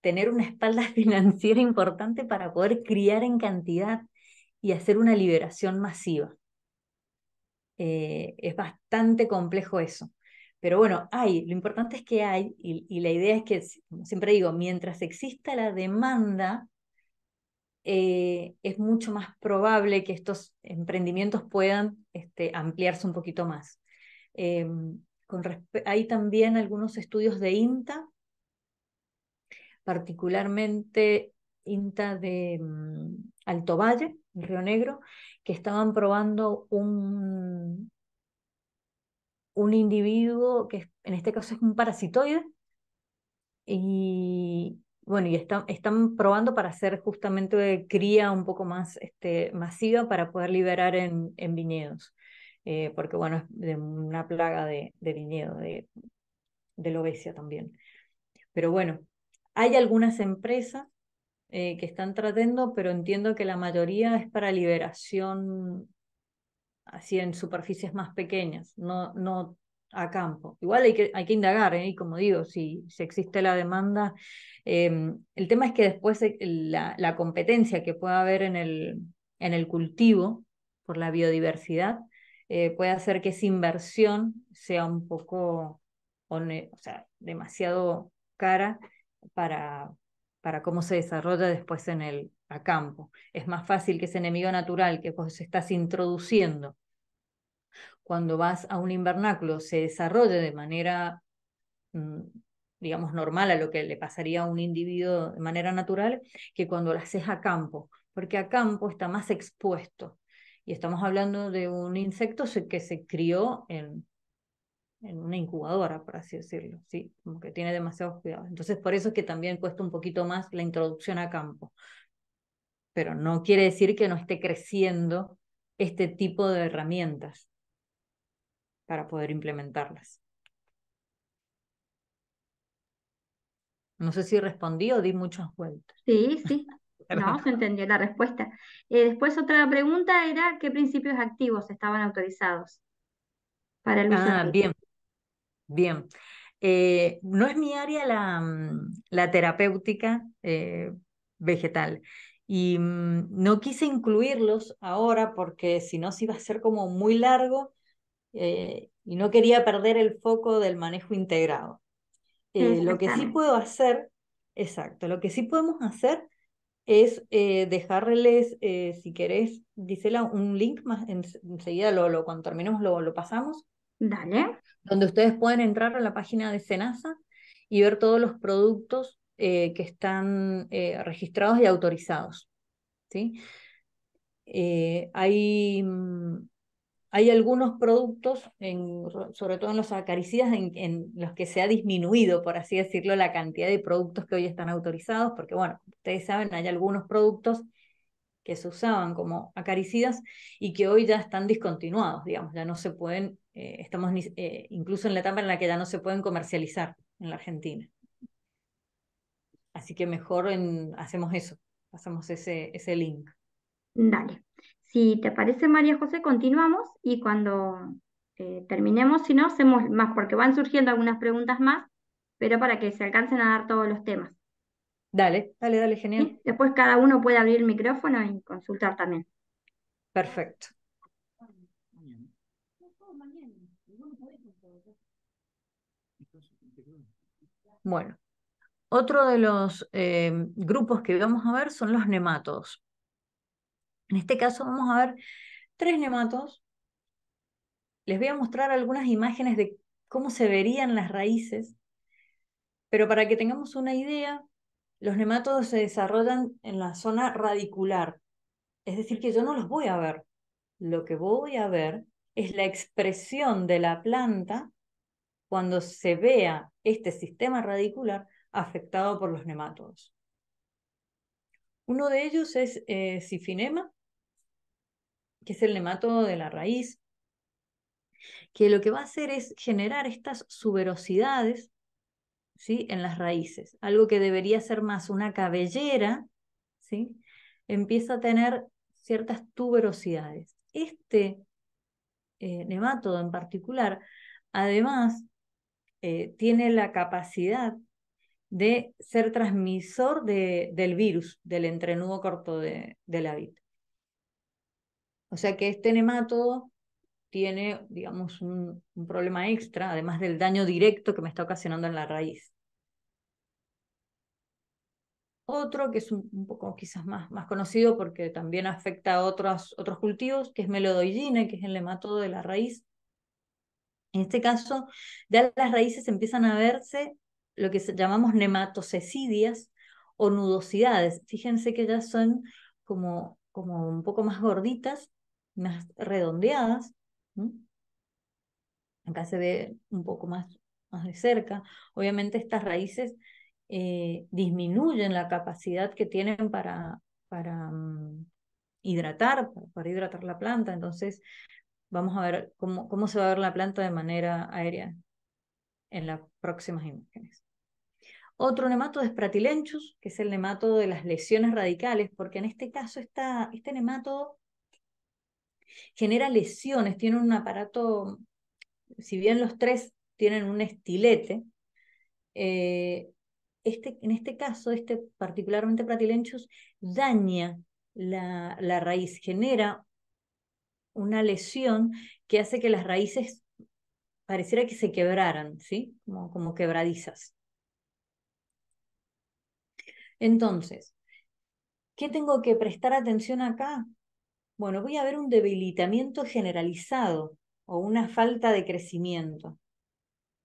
tener una espalda financiera importante para poder criar en cantidad y hacer una liberación masiva. es bastante complejo eso. Pero bueno, hay, lo importante es que hay, y, la idea es que, como siempre digo, mientras exista la demanda, eh, es mucho más probable que estos emprendimientos puedan este, ampliarse un poquito más. Em, hay también algunos estudios de INTA, particularmente INTA de mm, Alto Valle, Río Negro, que estaban probando un, un individuo que en este caso es un parasitoide y bueno, y están, están probando para hacer justamente cría un poco más este, masiva para poder liberar en, en viñedos, eh, porque bueno, es de una plaga de, de viñedo, de, de lobesia también. Pero bueno, hay algunas empresas eh, que están tratando, pero entiendo que la mayoría es para liberación así en superficies más pequeñas, no, no a campo. Igual hay que, hay que indagar, ¿eh? y como digo, si, existe la demanda, em, el tema es que después eh, la, competencia que pueda haber en el, en el cultivo por la biodiversidad eh, puede hacer que esa inversión sea un poco, o sea, demasiado cara para, para cómo se desarrolla después en el, a campo. Es más fácil que ese enemigo natural que vos estás introduciendo cuando vas a un invernáculo se desarrolle de manera, mm, digamos, normal a lo que le pasaría a un individuo de manera natural, que cuando lo haces a campo, porque a campo está más expuesto. Y estamos hablando de un insecto que se crió en, una incubadora, por así decirlo, ¿sí? Como que tiene demasiados cuidados. Entonces, por eso es que también cuesta un poquito más la introducción a campo pero no quiere decir que no esté creciendo este tipo de herramientas para poder implementarlas. No sé si respondí o di muchas vueltas. Sí, sí. No, se entendió la respuesta. Eh, después otra pregunta era qué principios activos estaban autorizados para el uso. Ah, bien, bien. Eh, no es mi área la, mm, terapéutica eh, vegetal. Y mm, no quise incluirlos ahora porque si no, se iba a ser como muy largo eh, y no quería perder el foco del manejo integrado. Eh, lo que sí puedo hacer, exacto, lo que sí podemos hacer es eh, dejarles, si querés, dicela un link más, enseguida lo, lo, cuando terminemos lo, lo pasamos. Dale. Donde ustedes pueden entrar a la página de Senasa y ver todos los productos eh, que están eh, registrados y autorizados. ¿sí? Eh, hay, mm, hay, algunos productos, sobre todo en los acaricidas, en, los que se ha disminuido, por así decirlo, la cantidad de productos que hoy están autorizados, porque bueno, ustedes saben, hay algunos productos que se usaban como acaricidas y que hoy ya están discontinuados, digamos, ya no se pueden, estamos incluso en la etapa en la que ya no se pueden comercializar en la Argentina. Así que mejor hacemos eso, hacemos ese, ese link. Dale. Si te parece, María José, continuamos y cuando eh, terminemos, si no, hacemos más, porque van surgiendo algunas preguntas más, pero para que se alcancen a dar todos los temas. Dale, dale, dale, genial. Después cada uno puede abrir el micrófono y consultar también. Perfecto. Bueno, otro de los eh, grupos que vamos a ver son los nematodos. En este caso vamos a ver tres nematos. Les voy a mostrar algunas imágenes de cómo se verían las raíces, pero para que tengamos una idea, los nematodos se desarrollan en la zona radicular, es decir, que yo no los voy a ver. Lo que voy a ver es la expresión de la planta cuando se vea este sistema radicular afectado por los nematodos. Uno de ellos es eh, Sifinema, que es el nematodo de la raíz, que lo que va a hacer es generar estas suberosidades ¿sí? en las raíces. Algo que debería ser más una cabellera, ¿sí? empieza a tener ciertas tuberosidades. Este eh, nematodo en particular, además, eh, tiene la capacidad de ser transmisor de, del virus, del entrenudo corto de, la vid. O sea que este nematodo tiene, digamos, un, problema extra, además del daño directo que me está ocasionando en la raíz. Otro que es un, poco quizás más, más, conocido porque también afecta a otros, otros cultivos, que es melodoigine, que es el nematodo de la raíz. En este caso, ya las raíces empiezan a verse lo que llamamos nematocesidias o nudosidades. Fíjense que ya son como, como un poco más gorditas, más redondeadas. Acá se ve un poco más, más de cerca. Obviamente estas raíces eh, disminuyen la capacidad que tienen para, para mm, hidratar, para hidratar la planta. Entonces, vamos a ver cómo, cómo se va a ver la planta de manera aérea en las próximas imágenes. Otro nemato es Pratilenchus, que es el nemato de las lesiones radicales, porque en este caso este nematodo genera lesiones, tiene un aparato, si bien los tres tienen un estilete, eh, este, en este caso, este particularmente Pratilenchus daña la, la raíz, genera una lesión que hace que las raíces pareciera que se quebraran, ¿sí? Como, como quebradizas. Entonces, ¿qué tengo que prestar atención acá? Bueno, voy a ver un debilitamiento generalizado o una falta de crecimiento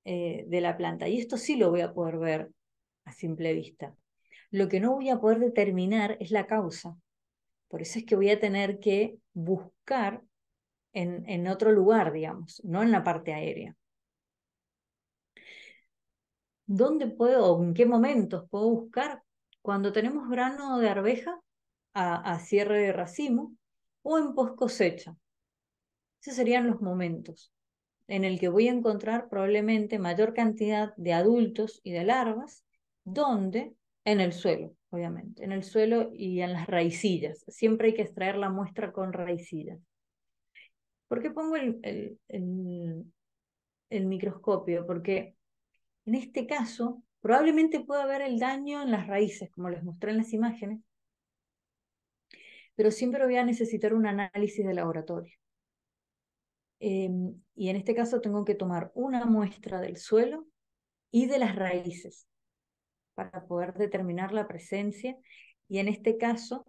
eh, de la planta. Y esto sí lo voy a poder ver a simple vista. Lo que no voy a poder determinar es la causa. Por eso es que voy a tener que buscar en, en otro lugar, digamos, no en la parte aérea. ¿Dónde puedo o en qué momentos puedo buscar? cuando tenemos grano de arveja a, cierre de racimo o en post cosecha. Esos serían los momentos en el que voy a encontrar probablemente mayor cantidad de adultos y de larvas, donde en el suelo, obviamente, en el suelo y en las raicillas. Siempre hay que extraer la muestra con raicillas. ¿Por qué pongo el microscopio? Porque en este caso Probablemente pueda haber el daño en las raíces, como les mostré en las imágenes, pero siempre voy a necesitar un análisis de laboratorio. Em, y en este caso tengo que tomar una muestra del suelo y de las raíces para poder determinar la presencia. Y en este caso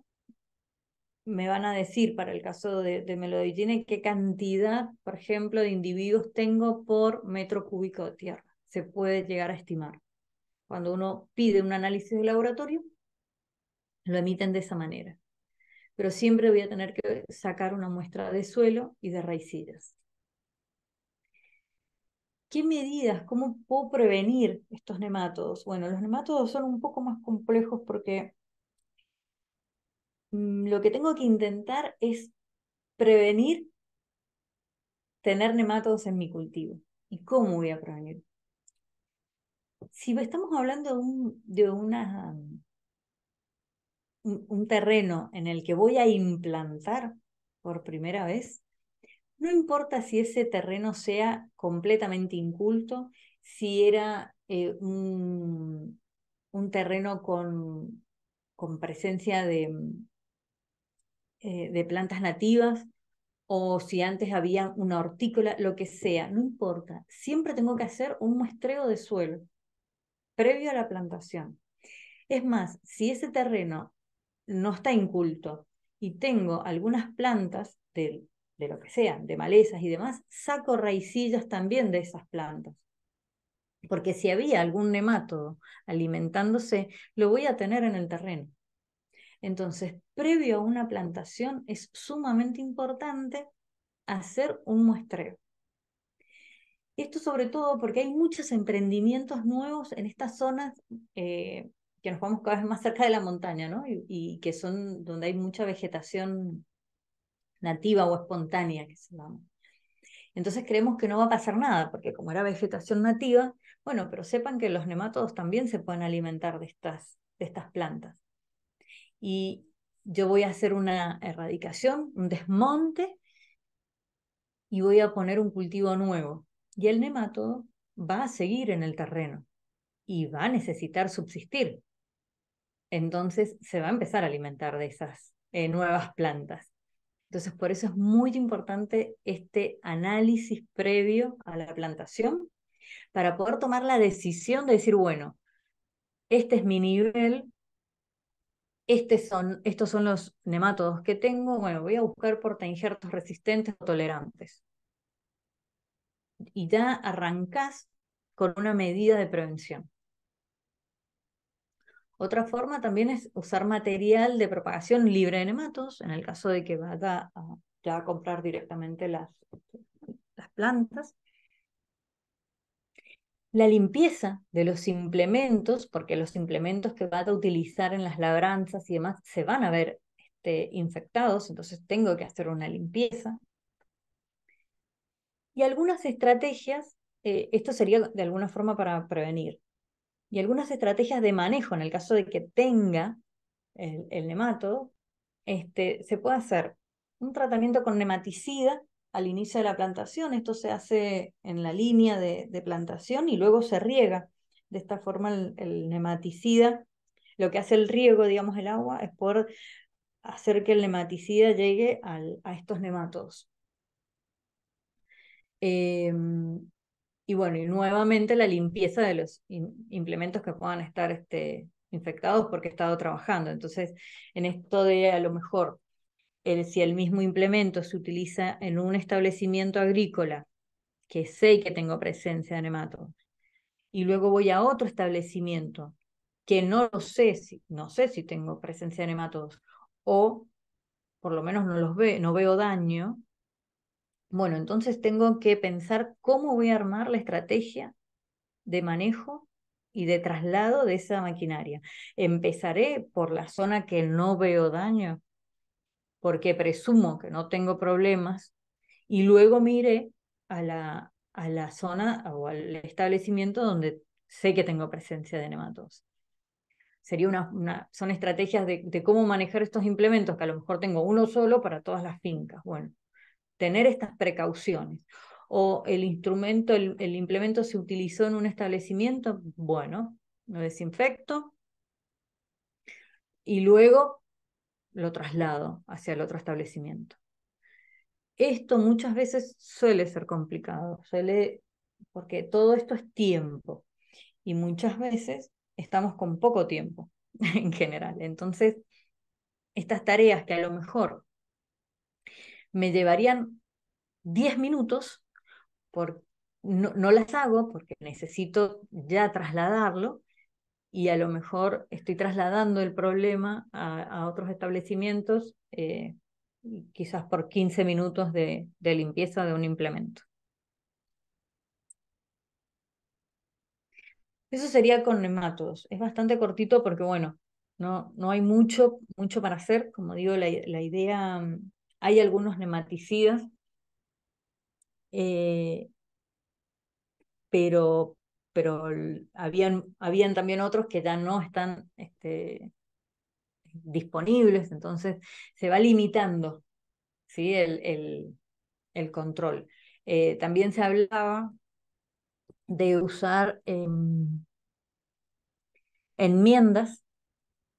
me van a decir, para el caso de, de qué cantidad, por ejemplo, de individuos tengo por metro cúbico de tierra. Se puede llegar a estimar. Cuando uno pide un análisis de laboratorio, lo emiten de esa manera. Pero siempre voy a tener que sacar una muestra de suelo y de raicillas. ¿Qué medidas, cómo puedo prevenir estos nematodos? Bueno, los nematodos son un poco más complejos porque mm, lo que tengo que intentar es prevenir tener nematodos en mi cultivo. ¿Y cómo voy a prevenir? si estamos hablando de, un, de una, un, terreno en el que voy a implantar por primera vez, no importa si ese terreno sea completamente inculto, si era eh, un, un, terreno con, con presencia de, eh, de plantas nativas o si antes había una hortícola, lo que sea, no importa. Siempre tengo que hacer un muestreo de suelo previo a la plantación. Es más, si ese terreno no está inculto y tengo algunas plantas de, de lo que sean, de malezas y demás, saco raicillas también de esas plantas. Porque si había algún nematodo alimentándose, lo voy a tener en el terreno. Entonces, previo a una plantación es sumamente importante hacer un muestreo. Esto sobre todo porque hay muchos emprendimientos nuevos en estas zonas eh, que nos vamos cada vez más cerca de la montaña, ¿no? Y, que son donde hay mucha vegetación nativa o espontánea, que se llama. Entonces creemos que no va a pasar nada, porque como era vegetación nativa, bueno, pero sepan que los nematodos también se pueden alimentar de estas, de estas plantas. Y yo voy a hacer una erradicación, un desmonte, y voy a poner un cultivo nuevo y el nematodo va a seguir en el terreno y va a necesitar subsistir. Entonces se va a empezar a alimentar de esas eh, nuevas plantas. Entonces, por eso es muy importante este análisis previo a la plantación para poder tomar la decisión de decir, bueno, este es mi nivel, este son, estos son los nematodos que tengo, bueno, voy a buscar injertos resistentes o tolerantes y ya arrancás con una medida de prevención. Otra forma también es usar material de propagación libre de nematos, en el caso de que vaya a, ya comprar directamente las, este, plantas. La limpieza de los implementos, porque los implementos que vaya a utilizar en las labranzas y demás se van a ver este, infectados, entonces tengo que hacer una limpieza y algunas estrategias, eh, esto sería de alguna forma para prevenir, y algunas estrategias de manejo en el caso de que tenga el, el nematodo, este, se puede hacer un tratamiento con nematicida al inicio de la plantación. Esto se hace en la línea de, plantación y luego se riega. De esta forma el, nematicida, lo que hace el riego, digamos, el agua, es por hacer que el nematicida llegue a estos nematodos. Em, y bueno, y nuevamente la limpieza de los implementos que puedan estar este, infectados porque he estado trabajando. Entonces, en esto de a lo mejor, si el mismo implemento se utiliza en un establecimiento agrícola, que sé que tengo presencia de nematodos y luego voy a otro establecimiento que no lo sé si, no sé si tengo presencia de nematodos, o por lo menos no los ve, no veo daño, bueno, entonces tengo que pensar cómo voy a armar la estrategia de manejo y de traslado de esa maquinaria. Empezaré por la zona que no veo daño, porque presumo que no tengo problemas, y luego miré a la, a la zona o al establecimiento donde sé que tengo presencia de nematodos. Sería una, una, son estrategias de, de cómo manejar estos implementos, que a lo mejor tengo uno solo para todas las fincas. Bueno, tener estas precauciones. O el instrumento, el, implemento se utilizó en un establecimiento, bueno, lo desinfecto y luego lo traslado hacia el otro establecimiento. Esto muchas veces suele ser complicado, suele, porque todo esto es tiempo y muchas veces estamos con poco tiempo en general. Entonces, estas tareas que a lo mejor me llevarían 10 minutos, por, no, no las hago porque necesito ya trasladarlo y a lo mejor estoy trasladando el problema a, otros establecimientos, eh, quizás por 15 minutos de, limpieza de un implemento. Eso sería con nematodos. Es bastante cortito porque, bueno, no, no hay mucho, mucho para hacer. Como digo, la, la idea mm, hay algunos nematicidas, eh, pero, pero habían, habían también otros que ya no están este, disponibles, entonces se va limitando ¿sí? el, el, control. Eh, también se hablaba de usar em, enmiendas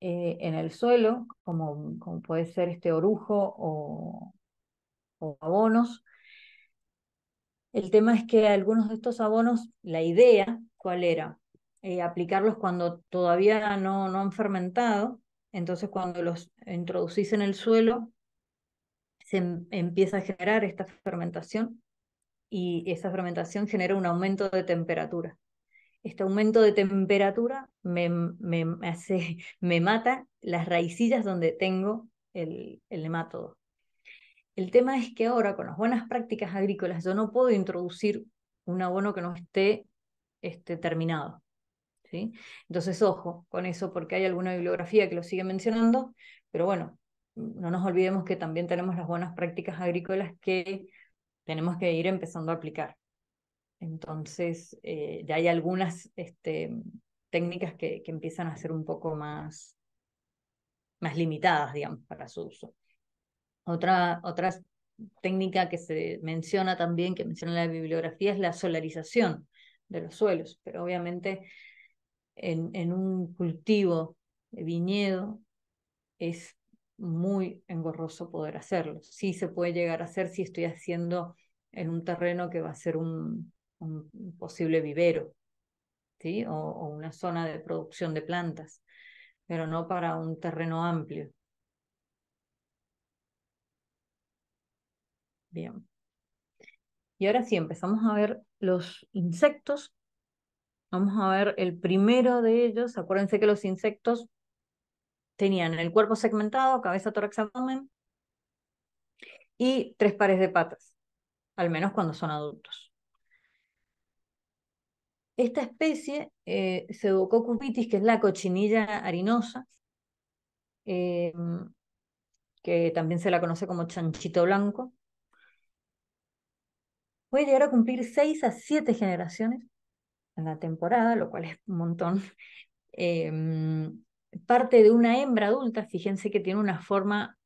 eh, en el suelo, como, puede ser este orujo o, abonos. El tema es que algunos de estos abonos, la idea, ¿cuál era? Eh, aplicarlos cuando todavía no, no han fermentado. Entonces, cuando los introducís en el suelo, se em, empieza a generar esta fermentación y esa fermentación genera un aumento de temperatura este aumento de temperatura me, hace, me mata las raicillas donde tengo el, el El tema es que ahora con las buenas prácticas agrícolas yo no puedo introducir un abono que no esté este, terminado. ¿sí? Entonces, ojo con eso porque hay alguna bibliografía que lo sigue mencionando, pero bueno, no nos olvidemos que también tenemos las buenas prácticas agrícolas que tenemos que ir empezando a aplicar. Entonces, eh, ya hay algunas este, técnicas que, empiezan a ser un poco más, más limitadas, digamos, para su uso. Otra, técnica que se menciona también, que menciona la bibliografía, es la solarización de los suelos, pero obviamente en, en un cultivo de viñedo es muy engorroso poder hacerlo. Sí se puede llegar a hacer si estoy haciendo en un terreno que va a ser un, un posible vivero ¿sí? o, o una zona de producción de plantas, pero no para un terreno amplio. Bien. Y ahora sí, empezamos a ver los insectos. Vamos a ver el primero de ellos. Acuérdense que los insectos tenían el cuerpo segmentado, cabeza, tórax, abdomen y tres pares de patas, al menos cuando son adultos. Esta especie, eh, Cupitis, que es la cochinilla harinosa, eh, que también se la conoce como chanchito blanco, puede llegar a cumplir seis a siete generaciones en la temporada, lo cual es un montón. Em, parte de una hembra adulta, fíjense que tiene una forma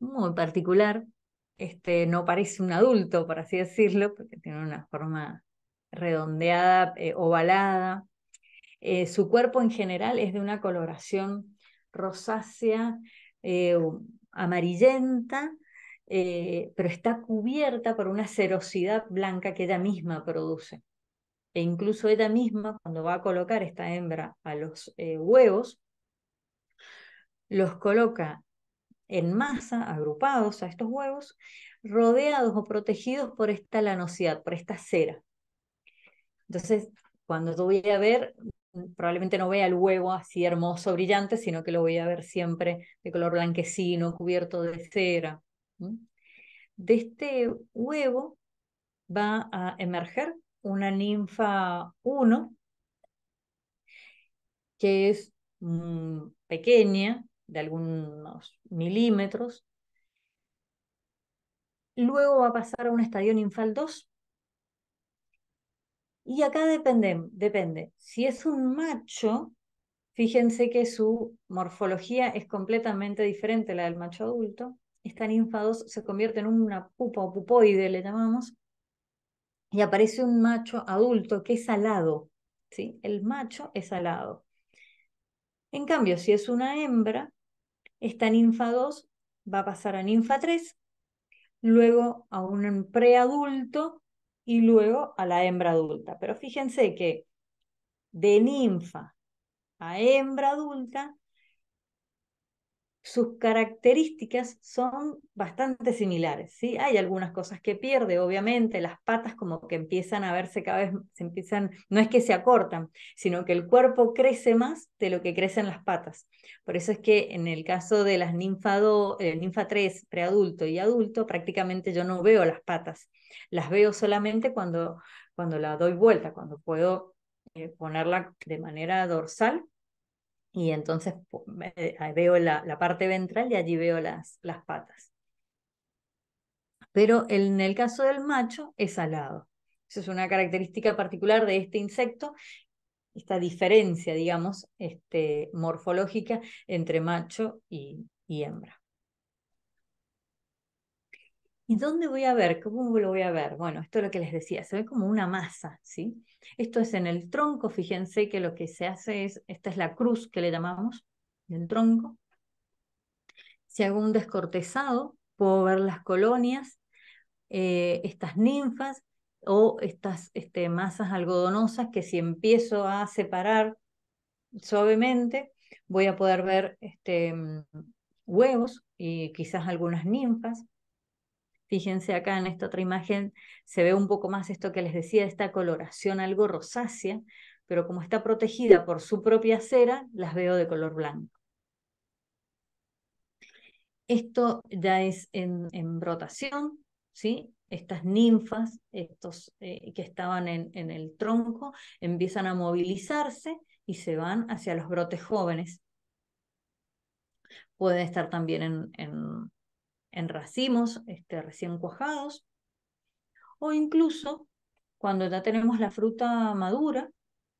muy particular, este, no parece un adulto, por así decirlo, porque tiene una forma redondeada, eh, ovalada. Eh, su cuerpo en general es de una coloración rosácea, eh, amarillenta, pero está cubierta por una cerosidad blanca que ella misma produce. E incluso ella misma, cuando va a colocar esta hembra a los huevos, los coloca en masa, agrupados a estos huevos, rodeados o protegidos por esta lanosidad, por esta cera. Entonces, cuando lo voy a ver, probablemente no vea el huevo así hermoso, brillante, sino que lo voy a ver siempre de color blanquecino, cubierto de cera. De este huevo va a emerger una ninfa 1, que es mm, pequeña, de algunos milímetros. Luego va a pasar a un estadio ninfal 2, y acá depende, depende. Si es un macho, fíjense que su morfología es completamente diferente a la del macho adulto. ninfa infados, se convierte en una pupa o pupoide, le llamamos, y aparece un macho adulto que es alado. ¿sí? El macho es alado. En cambio, si es una hembra, esta ninfa 2 va a pasar a ninfa 3, luego a un preadulto y luego a la hembra adulta. Pero fíjense que de ninfa a hembra adulta sus características son bastante similares, ¿sí? Hay algunas cosas que pierde, obviamente, las patas como que empiezan a verse cada vez, se empiezan, no es que se acortan, sino que el cuerpo crece más de lo que crecen las patas. Por eso es que en el caso de las eh, ninfa, 3, preadulto y adulto, prácticamente yo no veo las patas, las veo solamente cuando, cuando la doy vuelta, cuando puedo eh, ponerla de manera dorsal y entonces eh, veo la, parte ventral y allí veo las, las patas. Pero en el caso del macho es alado. Esa es una característica particular de este insecto, esta diferencia, digamos, este, morfológica entre macho y, y hembra. ¿Y dónde voy a ver? ¿Cómo lo voy a ver? Bueno, esto es lo que les decía, se ve como una masa, ¿sí? Esto es en el tronco, fíjense que lo que se hace es, esta es la cruz que le llamamos, del tronco. Si hago un descortezado, puedo ver las colonias, eh, estas ninfas o estas este, masas algodonosas que si empiezo a separar suavemente, voy a poder ver este, mm, huevos y quizás algunas ninfas. Fíjense acá en esta otra imagen, se ve un poco más esto que les decía, esta coloración algo rosácea, pero como está protegida por su propia cera, las veo de color blanco. Esto ya es en, brotación, ¿sí? Estas ninfas, estos eh, que estaban en, el tronco, empiezan a movilizarse y se van hacia los brotes jóvenes. Pueden estar también en, en en racimos este, recién cuajados, o incluso cuando ya tenemos la fruta madura,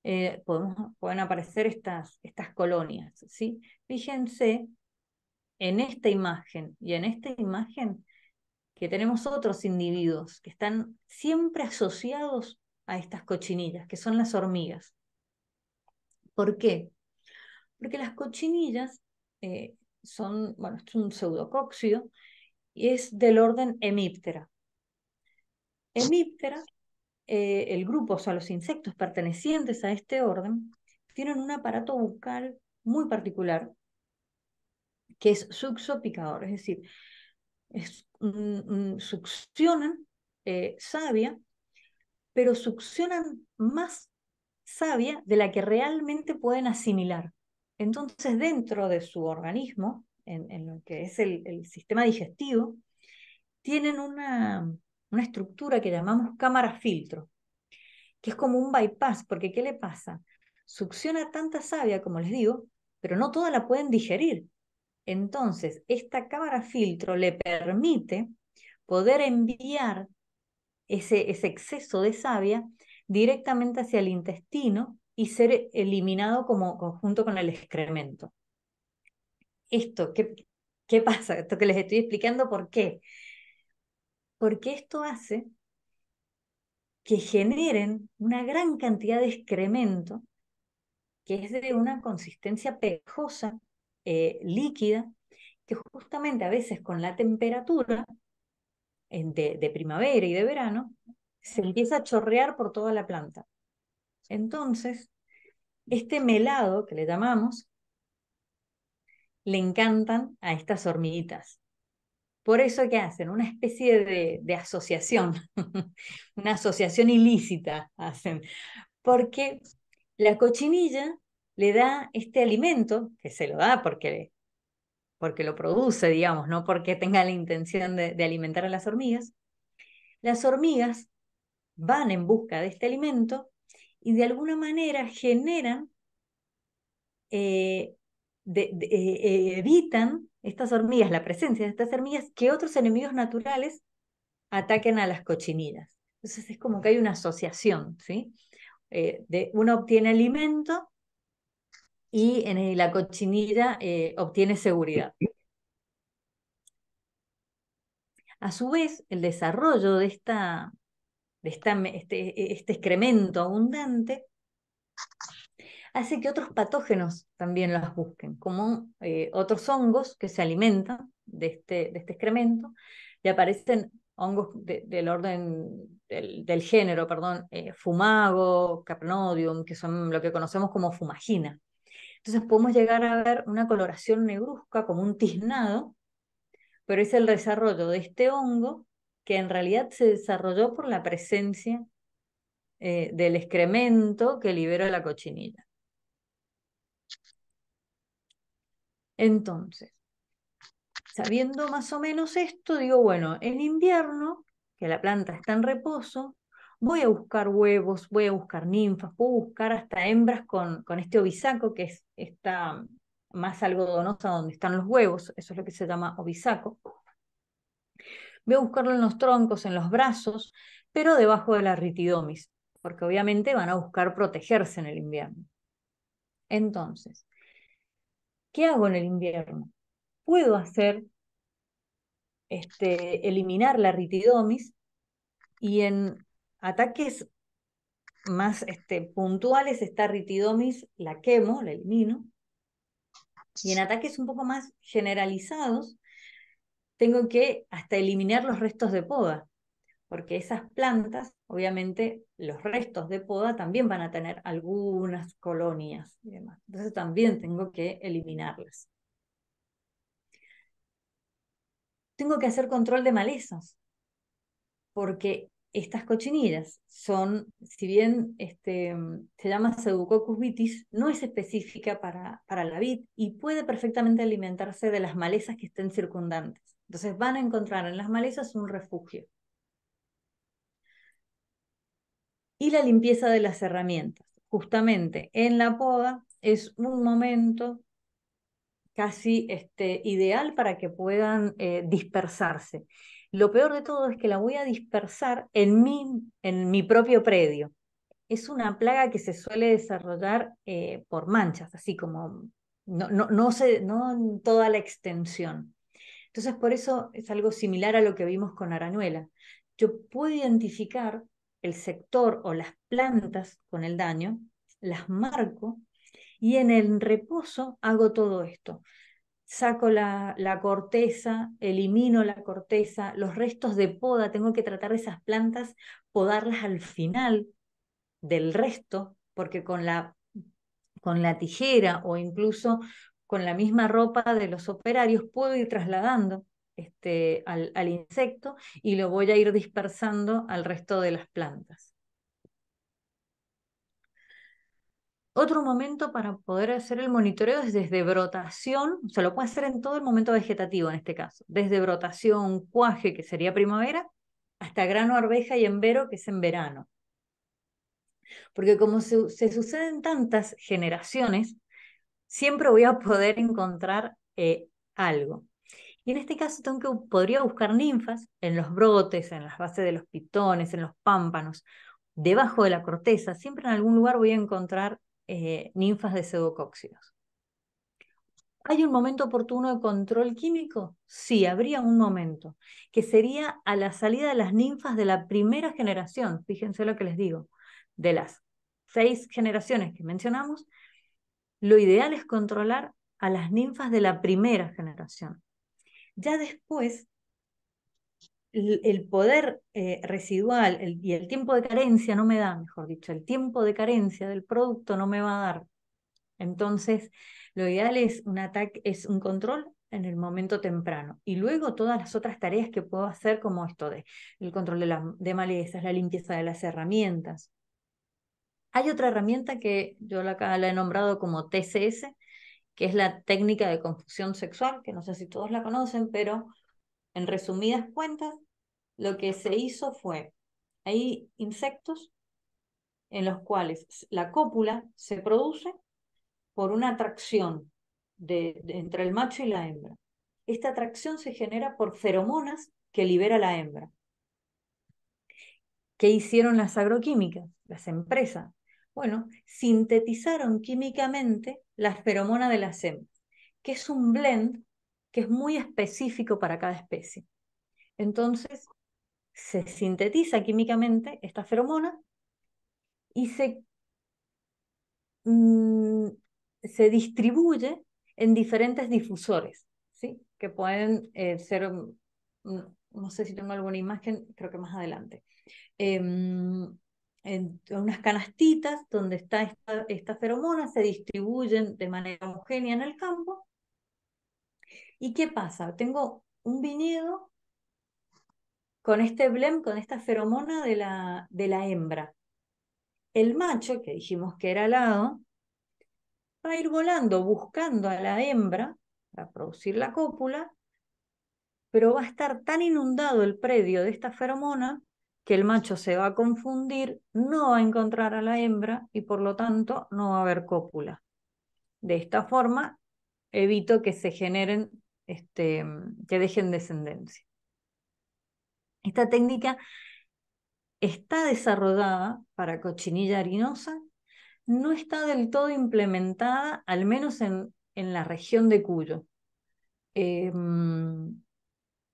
eh, pueden aparecer estas, estas colonias. ¿sí? Fíjense en esta imagen y en esta imagen que tenemos otros individuos que están siempre asociados a estas cochinillas, que son las hormigas. ¿Por qué? Porque las cochinillas eh, son, bueno, es un pseudocóxido y es del orden hemíptera. Hemíptera, eh, el grupo, o sea, los insectos pertenecientes a este orden, tienen un aparato bucal muy particular que es suxopicador, es decir, succionan eh, savia, pero succionan más savia de la que realmente pueden asimilar. Entonces, dentro de su organismo, en, lo que es el, sistema digestivo, tienen una, estructura que llamamos cámara filtro, que es como un bypass, porque ¿qué le pasa? Succiona tanta savia, como les digo, pero no toda la pueden digerir. Entonces, esta cámara filtro le permite poder enviar ese, exceso de savia directamente hacia el intestino y ser eliminado como, conjunto con el excremento esto, ¿qué, pasa? Esto que les estoy explicando, ¿por qué? Porque esto hace que generen una gran cantidad de excremento que es de una consistencia pegajosa, eh, líquida, que justamente a veces con la temperatura de, de primavera y de verano se empieza a chorrear por toda la planta. Entonces, este melado que le llamamos le encantan a estas hormiguitas. Por eso que hacen una especie de, asociación, una asociación ilícita hacen, porque la cochinilla le da este alimento, que se lo da porque, porque lo produce, digamos, no porque tenga la intención de, alimentar a las hormigas, las hormigas van en busca de este alimento y de alguna manera generan eh, eh, evitan estas hormigas, la presencia de estas hormigas, que otros enemigos naturales ataquen a las cochinillas Entonces es como que hay una asociación, ¿sí? Eh, de, uno obtiene alimento y en la cochinilla eh, obtiene seguridad. A su vez, el desarrollo de, esta, de esta, este, e, este excremento abundante hace que otros patógenos también las busquen, como eh, otros hongos que se alimentan de este, de este excremento y aparecen hongos del orden del, género, perdón, eh, fumago, capnodium, que son lo que conocemos como fumagina. Entonces podemos llegar a ver una coloración negruzca como un tiznado, pero es el desarrollo de este hongo que en realidad se desarrolló por la presencia eh, del excremento que libera la cochinilla. Entonces, sabiendo más o menos esto, digo, bueno, en invierno, que la planta está en reposo, voy a buscar huevos, voy a buscar ninfas, puedo buscar hasta hembras con, con este obisaco, que es esta más algodonosa donde están los huevos, eso es lo que se llama obisaco. Voy a buscarlo en los troncos, en los brazos, pero debajo de la ritidomis, porque obviamente van a buscar protegerse en el invierno. Entonces, ¿Qué hago en el invierno? Puedo hacer, este, eliminar la ritidomis y en ataques más este, puntuales esta ritidomis, la quemo, la elimino. Y en ataques un poco más generalizados, tengo que hasta eliminar los restos de poda, porque esas plantas obviamente los restos de poda también van a tener algunas colonias y demás. Entonces también tengo que eliminarlas. Tengo que hacer control de malezas, porque estas cochinillas son, si bien este, se llama Pseudococcus vitis, no es específica para, para la vid y puede perfectamente alimentarse de las malezas que estén circundantes. Entonces van a encontrar en las malezas un refugio. y la limpieza de las herramientas. Justamente en la poda es un momento casi este, ideal para que puedan eh, dispersarse. Lo peor de todo es que la voy a dispersar en mi, en mi propio predio. Es una plaga que se suele desarrollar eh, por manchas, así como no, no, no, no en toda la extensión. Entonces, por eso es algo similar a lo que vimos con Arañuela. Yo puedo identificar el sector o las plantas con el daño, las marco y en el reposo hago todo esto. Saco la, la corteza, elimino la corteza, los restos de poda, tengo que tratar esas plantas, podarlas al final del resto, porque con la, con la tijera o incluso con la misma ropa de los operarios puedo ir trasladando este, al, insecto y lo voy a ir dispersando al resto de las plantas. Otro momento para poder hacer el monitoreo es desde brotación, o lo puede hacer en todo el momento vegetativo en este caso, desde brotación, cuaje, que sería primavera, hasta grano, arveja y envero, que es en verano. Porque como se, suceden tantas generaciones, siempre voy a poder encontrar eh, algo. Y en este caso tengo podría buscar ninfas en los brotes, en las bases de los pitones, en los pámpanos, debajo de la corteza. Siempre en algún lugar voy a encontrar eh, ninfas de pseudocóxidos. ¿Hay un momento oportuno de control químico? Sí, habría un momento, que sería a la salida de las ninfas de la primera generación, fíjense lo que les digo, de las seis generaciones que mencionamos, lo ideal es controlar a las ninfas de la primera generación. Ya después, el, poder eh, residual y el tiempo de carencia no me da, mejor dicho, el tiempo de carencia del producto no me va a dar. Entonces, lo ideal es un ataque, es un control en el momento temprano. Y luego todas las otras tareas que puedo hacer, como esto de el control de, la de malezas, la limpieza de las herramientas. Hay otra herramienta que yo la he nombrado como TCS, que es la técnica de confusión sexual, que no sé si todos la conocen, pero en resumidas cuentas, lo que se hizo fue, hay insectos en los cuales la cópula se produce por una atracción entre el macho y la hembra. Esta atracción se genera por feromonas que libera la hembra. ¿Qué hicieron las agroquímicas, las empresas? Bueno, sintetizaron químicamente la feromona de la SEM, que es un blend que es muy específico para cada especie. Entonces, se sintetiza químicamente esta feromona y se, mm, se distribuye en diferentes difusores, ¿sí? que pueden eh, ser, mm, no, sé si tengo alguna imagen, creo que más adelante. Em, en unas canastitas donde está esta feromona se distribuyen de manera homogénea en el campo. ¿Y qué pasa? Tengo un viñedo con este blem, con esta feromona de la, de la hembra. El macho, que dijimos que era alado, va a ir volando buscando a la hembra para producir la cópula, pero va a estar tan inundado el predio de esta feromona que el macho se va a confundir, no va a encontrar a la hembra y por lo tanto no va a haber cópula. De esta forma evito que se generen, este, que dejen descendencia. Esta técnica está desarrollada para cochinilla harinosa, no está del todo implementada, al menos en, en la región de Cuyo. Em,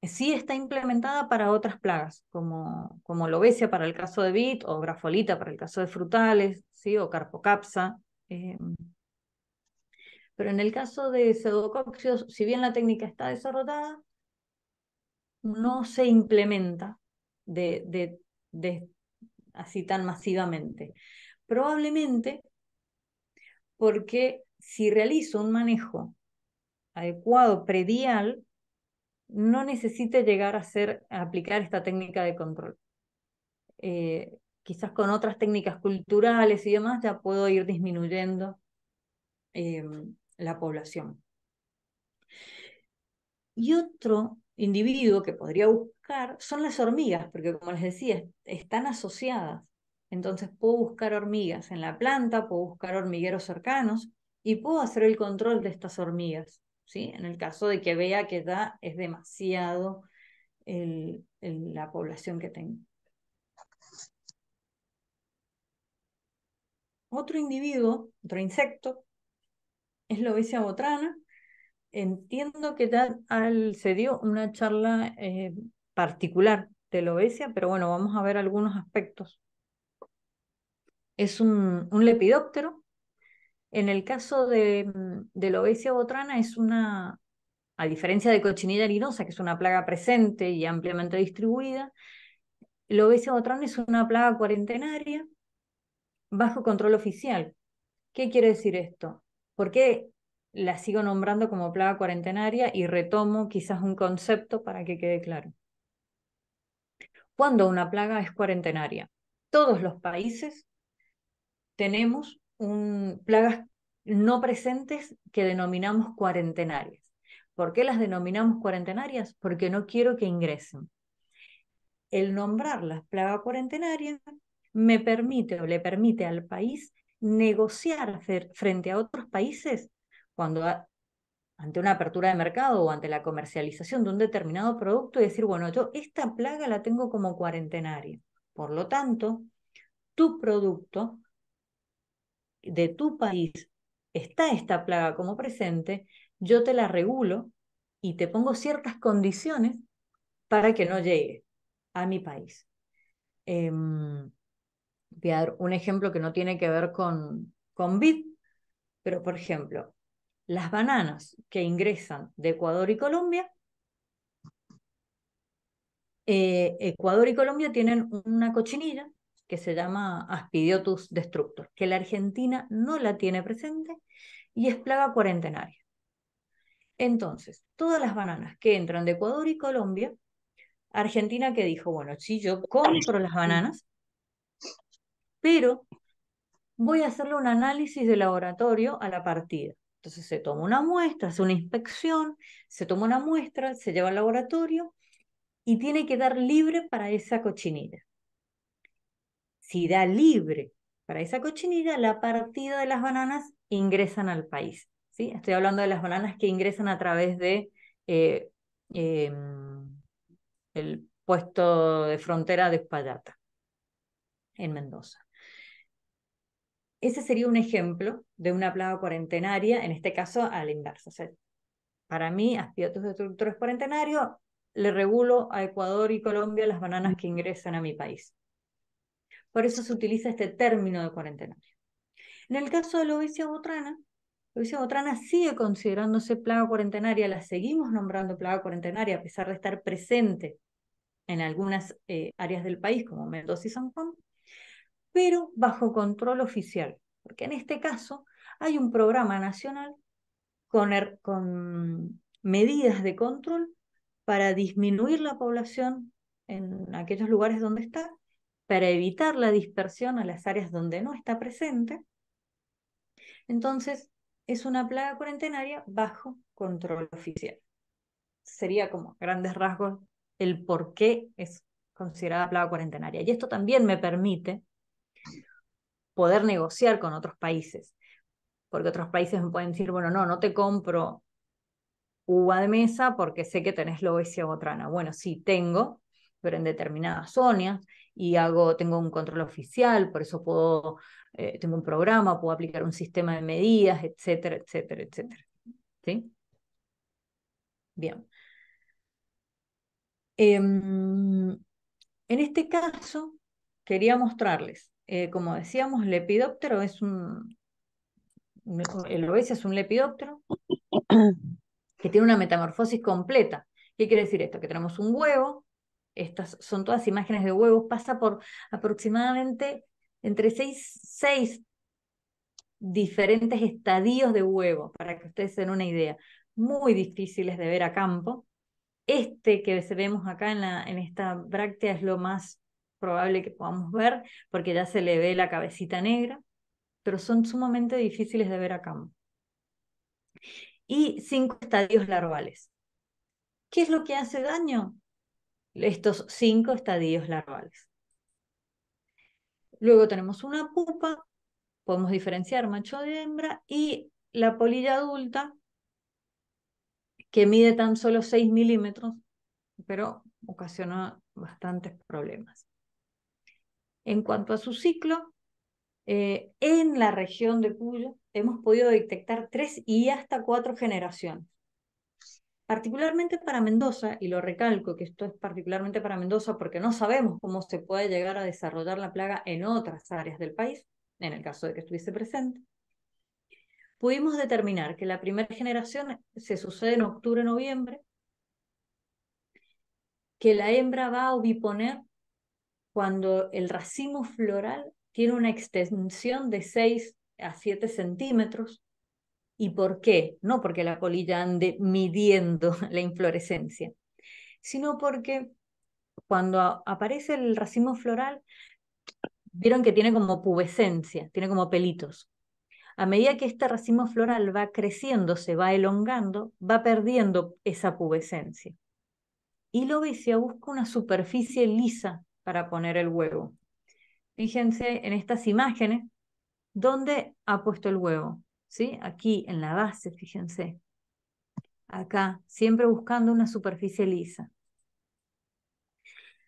sí está implementada para otras plagas, como, como lobesia para el caso de BIT, o grafolita para el caso de frutales, ¿sí? o carpocapsa. Eh, pero en el caso de pseudocóxidos, si bien la técnica está desarrollada, no se implementa de, así tan masivamente. Probablemente porque si realizo un manejo adecuado predial, no necesite llegar a, hacer aplicar esta técnica de control. Eh, quizás con otras técnicas culturales y demás ya puedo ir disminuyendo em, la población. Y otro individuo que podría buscar son las hormigas, porque como les decía, están asociadas. Entonces puedo buscar hormigas en la planta, puedo buscar hormigueros cercanos y puedo hacer el control de estas hormigas. En el caso de que vea que da, es demasiado la población que tengo. Otro individuo, otro insecto, es la obesia botrana. Entiendo que se dio una charla eh, particular de la obesia, pero bueno, vamos a ver algunos aspectos. Es un lepidóptero, en el caso mm, de, la obesidad botrana es una, a diferencia de cochinilla Linosa, que es una plaga presente y ampliamente distribuida, la obesidad botrana es una plaga cuarentenaria bajo control oficial. ¿Qué quiere decir esto? ¿Por qué la sigo nombrando como plaga cuarentenaria y retomo quizás un concepto para que quede claro? Cuando una plaga es cuarentenaria, todos los países tenemos plagas no presentes que denominamos cuarentenarias. ¿Por qué las denominamos cuarentenarias? Porque no quiero que ingresen. El nombrar las plagas cuarentenarias me permite o le permite al país negociar frente a otros países cuando ante una apertura de mercado o ante la comercialización de un determinado producto y decir, bueno, yo esta plaga la tengo como cuarentenaria. Por lo tanto, tu producto de tu país está esta plaga como presente, yo te la regulo y te pongo ciertas condiciones para que no llegue a mi país. Em, voy a dar un ejemplo que no tiene que ver con, con vid, pero por ejemplo, las bananas que ingresan de Ecuador y Colombia, eh, Ecuador y Colombia tienen una cochinilla que se llama Aspidiotus destructor, que la Argentina no la tiene presente y es plaga cuarentenaria. Entonces, todas las bananas que entran de Ecuador y Colombia, Argentina que dijo, bueno, sí, yo compro las bananas, pero voy a hacerle un análisis de laboratorio a la partida. Entonces se toma una muestra, hace una inspección, se toma una muestra, se lleva al laboratorio y tiene que dar libre para esa cochinilla si da libre para esa cochinilla, la partida de las bananas ingresan al país. ¿sí? Estoy hablando de las bananas que ingresan a través de eh, em, el puesto de frontera de Espallata, en Mendoza. Ese sería un ejemplo de una plaga cuarentenaria, en este caso al inverso. para mí, aspiratos destructores cuarentenarios, le regulo a Ecuador y Colombia las bananas que ingresan a mi país. Por eso se utiliza este término de cuarentenario. En el caso de la obesidad botrana, la obesidad botrana sigue considerándose plaga cuarentenaria, la seguimos nombrando plaga cuarentenaria a pesar de estar presente en algunas eh, áreas del país, como Mendoza y San Juan, pero bajo control oficial, porque en este caso hay un programa nacional con er, medidas de control para disminuir la población en aquellos lugares donde está para evitar la dispersión a las áreas donde no está presente. Entonces, es una plaga cuarentenaria bajo control oficial. Sería como grandes rasgos el por qué es considerada plaga cuarentenaria. Y esto también me permite poder negociar con otros países, porque otros países me pueden decir, bueno, no, no te compro uva de mesa porque sé que tenés lobesia botrana. Bueno, sí, tengo, pero en determinadas zonas y hago, tengo un control oficial, por eso puedo, eh, tengo un programa, puedo aplicar un sistema de medidas, etcétera, etcétera, etcétera. ¿Sí? Bien. Em, en este caso, quería mostrarles, eh, como decíamos, el lepidóptero es un, el obeso es un lepidóptero que tiene una metamorfosis completa. ¿Qué quiere decir esto? Que tenemos un huevo estas son todas imágenes de huevos, pasa por aproximadamente entre seis, diferentes estadios de huevo, para que ustedes den una idea, muy difíciles de ver a campo. Este que vemos acá en, la, en esta bráctea es lo más probable que podamos ver, porque ya se le ve la cabecita negra, pero son sumamente difíciles de ver a campo. Y cinco estadios larvales. ¿Qué es lo que hace daño? estos cinco estadios larvales. Luego tenemos una pupa, podemos diferenciar macho de hembra, y la polilla adulta, que mide tan solo 6 milímetros, pero ocasiona bastantes problemas. En cuanto a su ciclo, eh, en la región de Cuyo hemos podido detectar tres y hasta cuatro generaciones particularmente para Mendoza, y lo recalco que esto es particularmente para Mendoza porque no sabemos cómo se puede llegar a desarrollar la plaga en otras áreas del país, en el caso de que estuviese presente, pudimos determinar que la primera generación se sucede en octubre-noviembre, que la hembra va a oviponer cuando el racimo floral tiene una extensión de 6 a 7 centímetros ¿Y por qué? No porque la colilla ande midiendo la inflorescencia, sino porque cuando aparece el racimo floral, vieron que tiene como pubescencia, tiene como pelitos. A medida que este racimo floral va creciendo, se va elongando, va perdiendo esa pubescencia. Y lo vicia busca una superficie lisa para poner el huevo. Fíjense en estas imágenes, ¿dónde ha puesto el huevo? Aquí en la base, fíjense. Acá, siempre buscando una superficie lisa.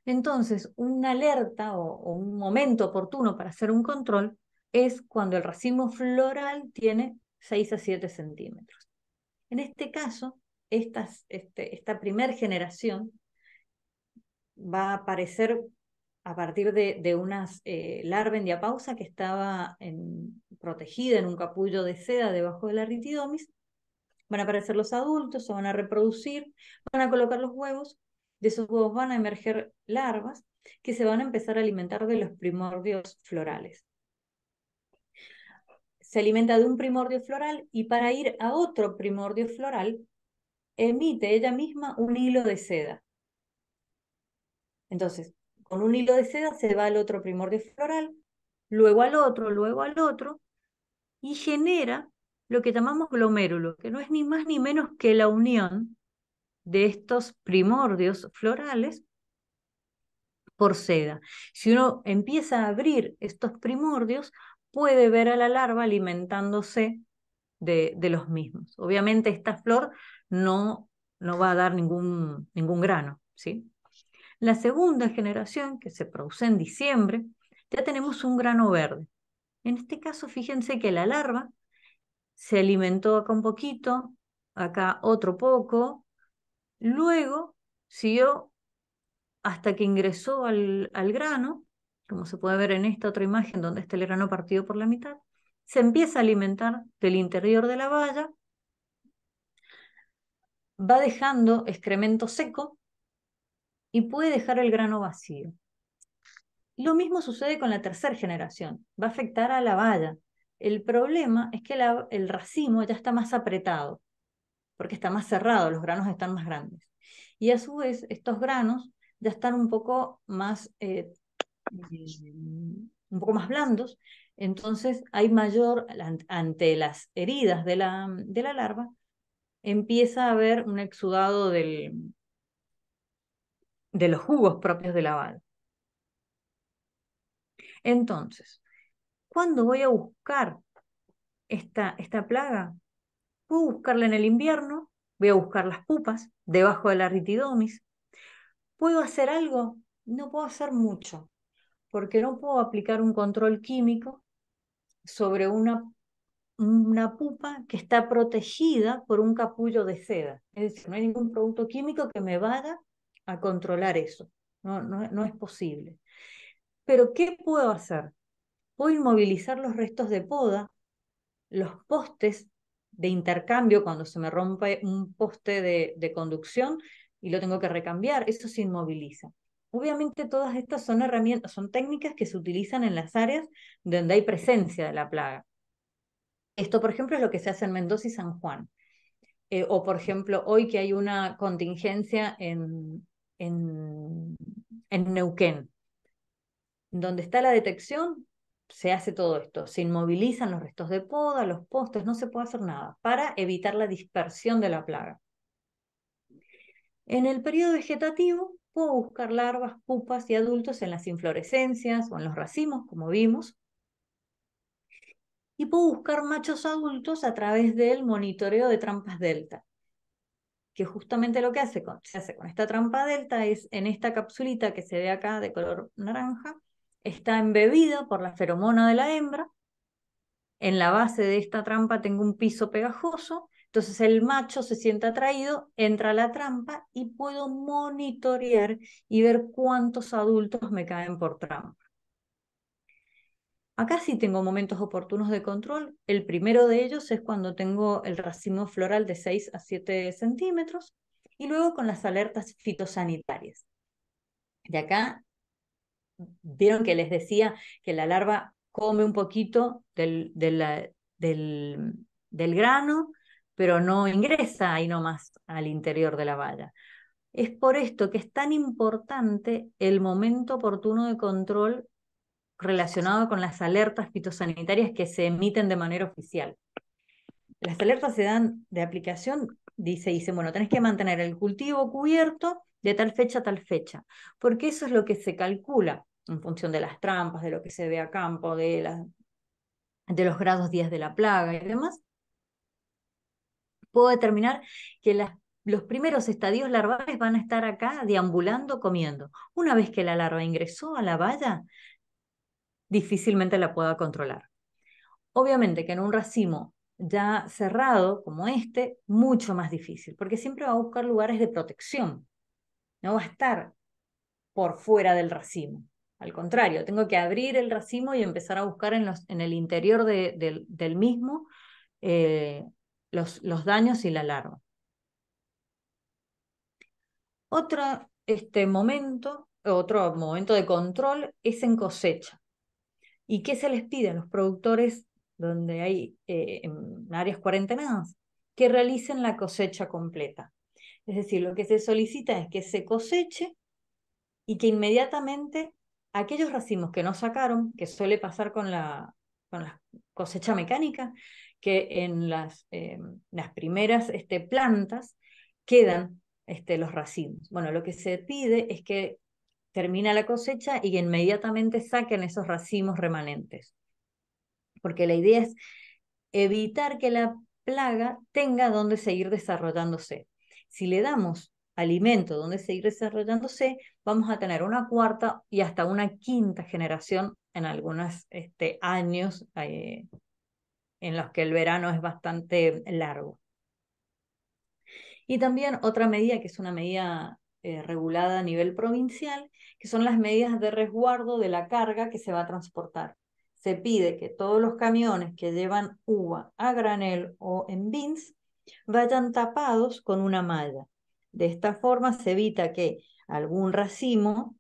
Entonces, una alerta o, un momento oportuno para hacer un control es cuando el racimo floral tiene 6 a 7 centímetros. En este caso, este, esta primer generación va a aparecer a partir de, de unas eh, larva en diapausa que estaba protegida en un capullo de seda debajo de la ritidomis. Van a aparecer los adultos, se van a reproducir, van a colocar los huevos, de esos huevos van a emerger larvas que se van a empezar a alimentar de los primordios florales. Se alimenta de un primordio floral y para ir a otro primordio floral emite ella misma un hilo de seda. Entonces, con un hilo de seda se va al otro primordio floral, luego al otro, luego al otro, y genera lo que llamamos glomérulo, que no es ni más ni menos que la unión de estos primordios florales por seda. Si uno empieza a abrir estos primordios, puede ver a la larva alimentándose de, los mismos. Obviamente esta flor no, no va a dar ningún, ningún grano, ¿sí? La segunda generación, que se produce en diciembre, ya tenemos un grano verde. En este caso, fíjense que la larva se alimentó acá un poquito, acá otro poco, luego siguió hasta que ingresó al, al grano, como se puede ver en esta otra imagen donde está el grano partido por la mitad, se empieza a alimentar del interior de la valla, va dejando excremento seco, y puede dejar el grano vacío. Lo mismo sucede con la tercera generación, va a afectar a la valla. El problema es que el racimo ya está más apretado, porque está más cerrado, los granos están más grandes. Y a su vez, estos granos ya están un poco más, eh, mm, un poco más blandos, entonces hay mayor, ante las heridas de la, de la larva, empieza a haber un exudado del, de los jugos propios de la Entonces, ¿cuándo voy a buscar esta, esta plaga? Puedo buscarla en el invierno, voy a buscar las pupas debajo de la ritidomis. ¿Puedo hacer algo? No puedo hacer mucho, porque no puedo aplicar un control químico sobre una, una pupa que está protegida por un capullo de seda. Es decir, no hay ningún producto químico que me vada a controlar eso. No, no, es posible. Pero ¿qué puedo hacer? Puedo inmovilizar los restos de poda, los postes de intercambio cuando se me rompe un poste de, conducción y lo tengo que recambiar, eso se inmoviliza. Obviamente todas estas son herramientas, son técnicas que se utilizan en las áreas donde hay presencia de la plaga. Esto, por ejemplo, es lo que se hace en Mendoza y San Juan. Eh, o, por ejemplo, hoy que hay una contingencia en, en, Neuquén. Donde está la detección, se hace todo esto. Se inmovilizan los restos de poda, los postes, no se puede hacer nada para evitar la dispersión de la plaga. En el periodo vegetativo puedo buscar larvas, pupas y adultos en las inflorescencias o en los racimos, como vimos. Y puedo buscar machos adultos a través del monitoreo de trampas delta que justamente lo que hace con, se hace con esta trampa delta es en esta capsulita que se ve acá de color naranja, está embebida por la feromona de la hembra. En la base de esta trampa tengo un piso pegajoso, entonces el macho se siente atraído, entra a la trampa y puedo monitorear y ver cuántos adultos me caen por trampa. Acá sí tengo momentos oportunos de control. El primero de ellos es cuando tengo el racimo floral de 6 a 7 centímetros y luego con las alertas fitosanitarias. De acá, vieron que les decía que la larva come un poquito del, del grano, pero no ingresa ahí nomás al interior de la valla. Es por esto que es tan importante el momento oportuno de control relacionado con las alertas fitosanitarias que se emiten de manera oficial. Las alertas se dan de aplicación, dice, dicen, bueno, tenés que mantener el cultivo cubierto de tal fecha a tal fecha, porque eso es lo que se calcula en función de las trampas, de lo que se ve a campo, de, de los grados días de la plaga y demás. Puedo determinar que las los primeros estadios larvales van a estar acá deambulando, comiendo. Una vez que la larva ingresó a la valla, difícilmente la pueda controlar. Obviamente que en un racimo ya cerrado como este, mucho más difícil, porque siempre va a buscar lugares de protección. No va a estar por fuera del racimo. Al contrario, tengo que abrir el racimo y empezar a buscar en, los, en el interior del mismo eh, los, los, daños y la larva. Otro este, momento, otro momento de control es en cosecha. ¿Y qué se les pide a los productores donde hay eh, en áreas cuarentenadas? Que realicen la cosecha completa. Es decir, lo que se solicita es que se coseche y que inmediatamente aquellos racimos que no sacaron, que suele pasar con la, con la cosecha mecánica, que en las, eh, las primeras este, plantas quedan este, los racimos. Bueno, lo que se pide es que termina la cosecha y inmediatamente saquen esos racimos remanentes. Porque la idea es evitar que la plaga tenga donde seguir desarrollándose. Si le damos alimento donde seguir desarrollándose, vamos a tener una cuarta y hasta una quinta generación en algunos este, años eh, en los que el verano es bastante largo. Y también otra medida que es una medida eh, regulada a nivel provincial, que son las medidas de resguardo de la carga que se va a transportar. Se pide que todos los camiones que llevan uva a granel o en bins vayan tapados con una malla. De esta forma se evita que algún racimo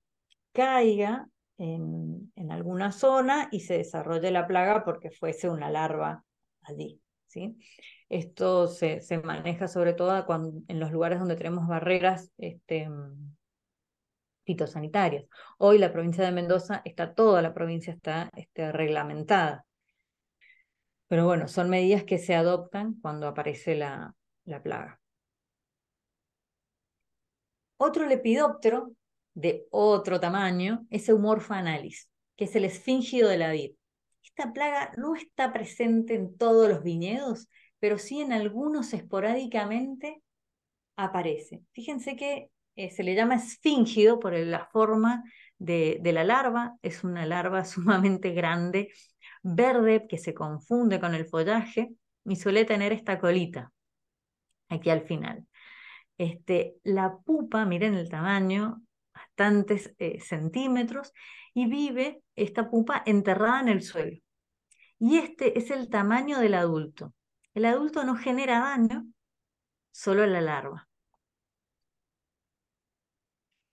caiga en, alguna zona y se desarrolle la plaga porque fuese una larva allí. ¿sí? Esto se, maneja sobre todo en los lugares donde tenemos barreras este, mm, fitosanitarias. Hoy la provincia de Mendoza está, toda la provincia está este, reglamentada. Pero bueno, son medidas que se adoptan cuando aparece la, plaga. Otro lepidóptero de otro tamaño es Eumorpha analis, que es el esfingido de la vid. Esta plaga no está presente en todos los viñedos, pero sí en algunos esporádicamente aparece. Fíjense que eh, se le llama esfíngido por la forma de, la larva, es una larva sumamente grande, verde, que se confunde con el follaje y suele tener esta colita aquí al final. Este, la pupa, miren el tamaño, bastantes eh, centímetros, y vive esta pupa enterrada en el suelo. Y este es el tamaño del adulto. El adulto no genera daño, solo la larva.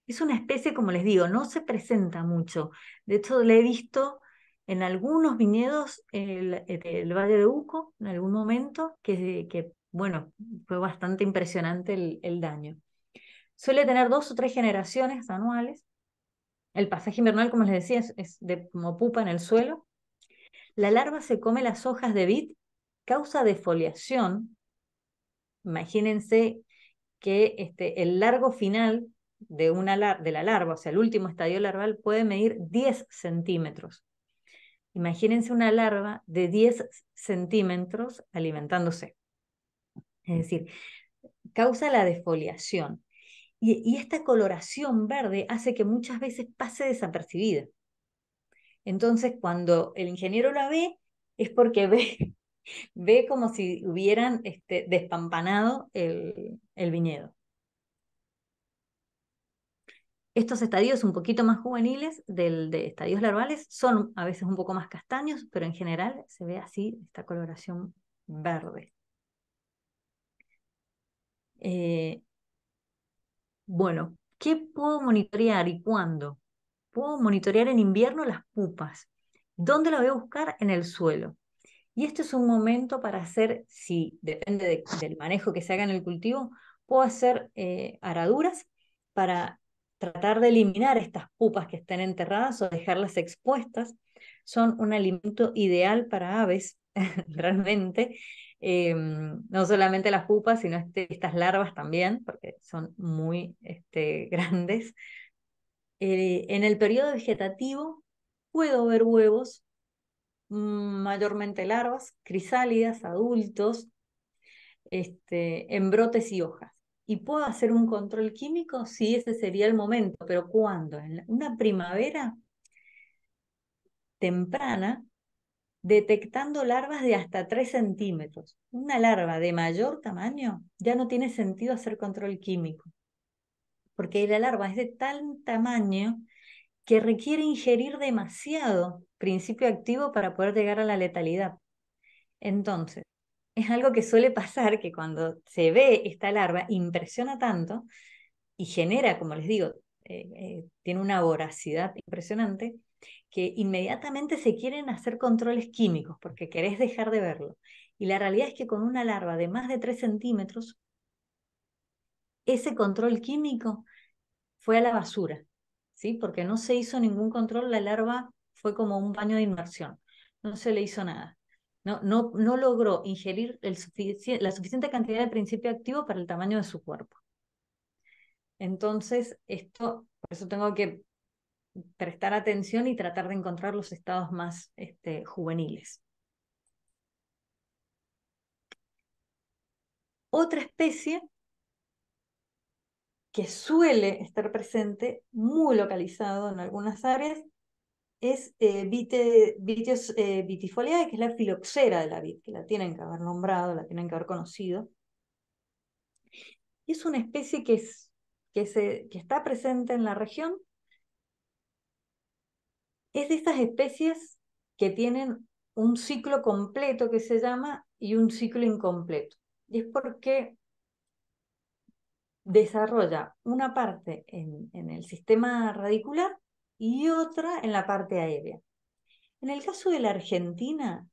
Es una especie, como les digo, no se presenta mucho. De hecho, la he visto en algunos viñedos del el Valle de Uco, en algún momento, que, bueno, fue bastante impresionante el, daño. Suele tener dos o tres generaciones anuales. El pasaje invernal, como les decía, es, de como pupa en el suelo. La larva se come las hojas de vid causa defoliación, imagínense que este, el largo final de, una, de la larva, o sea, el último estadio larval, puede medir 10 centímetros. Imagínense una larva de 10 centímetros alimentándose. Es decir, causa la defoliación Y, y, esta coloración verde hace que muchas veces pase desapercibida. Entonces, cuando el ingeniero la ve, es porque ve Ve como si hubieran este, despampanado el, viñedo. Estos estadios un poquito más juveniles del de estadios larvales son a veces un poco más castaños, pero en general se ve así esta coloración verde. Eh, bueno, ¿qué puedo monitorear y cuándo? Puedo monitorear en invierno las pupas. ¿Dónde la voy a buscar? En el suelo. Y este es un momento para hacer, si depende del manejo que se haga en el cultivo, puedo hacer eh, araduras para tratar de eliminar estas pupas que estén enterradas o dejarlas expuestas. Son un alimento ideal para aves, realmente. Em, no solamente las pupas, sino este, estas larvas también, porque son muy este, grandes. Eh, en el periodo vegetativo puedo ver huevos, Mm, mayormente larvas, crisálidas, adultos, este, en brotes y hojas. Y puedo hacer un control químico, sí, ese sería el momento, pero ¿cuándo? En una primavera temprana, detectando larvas de hasta 3 centímetros. Una larva de mayor tamaño ya no tiene sentido hacer control químico, porque la larva es de tal tamaño que requiere ingerir demasiado principio activo para poder llegar a la letalidad. Entonces, es algo que suele pasar que cuando se ve esta larva impresiona tanto y genera, como les digo, eh, eh, tiene una voracidad impresionante, que inmediatamente se quieren hacer controles químicos porque querés dejar de verlo. Y la realidad es que con una larva de más de 3 centímetros, ese control químico fue a la basura, ¿sí? porque no se hizo ningún control, la larva fue como un baño de inmersión, no se le hizo nada. No, no, no logró ingerir el la suficiente cantidad de principio activo para el tamaño de su cuerpo. Entonces, esto, por eso tengo que prestar atención y tratar de encontrar los estados más este, juveniles. Otra especie que suele estar presente, muy localizado en algunas áreas, es eh, eh vitifoliae, que es la filoxera de la vid, que la tienen que haber nombrado, la tienen que haber conocido. es una especie que, es, que, se, está presente en la región. Es de estas especies que tienen un ciclo completo que se llama y un ciclo incompleto. Y es porque desarrolla una parte en, en el sistema radicular y otra en la parte aérea. En el caso de la Argentina,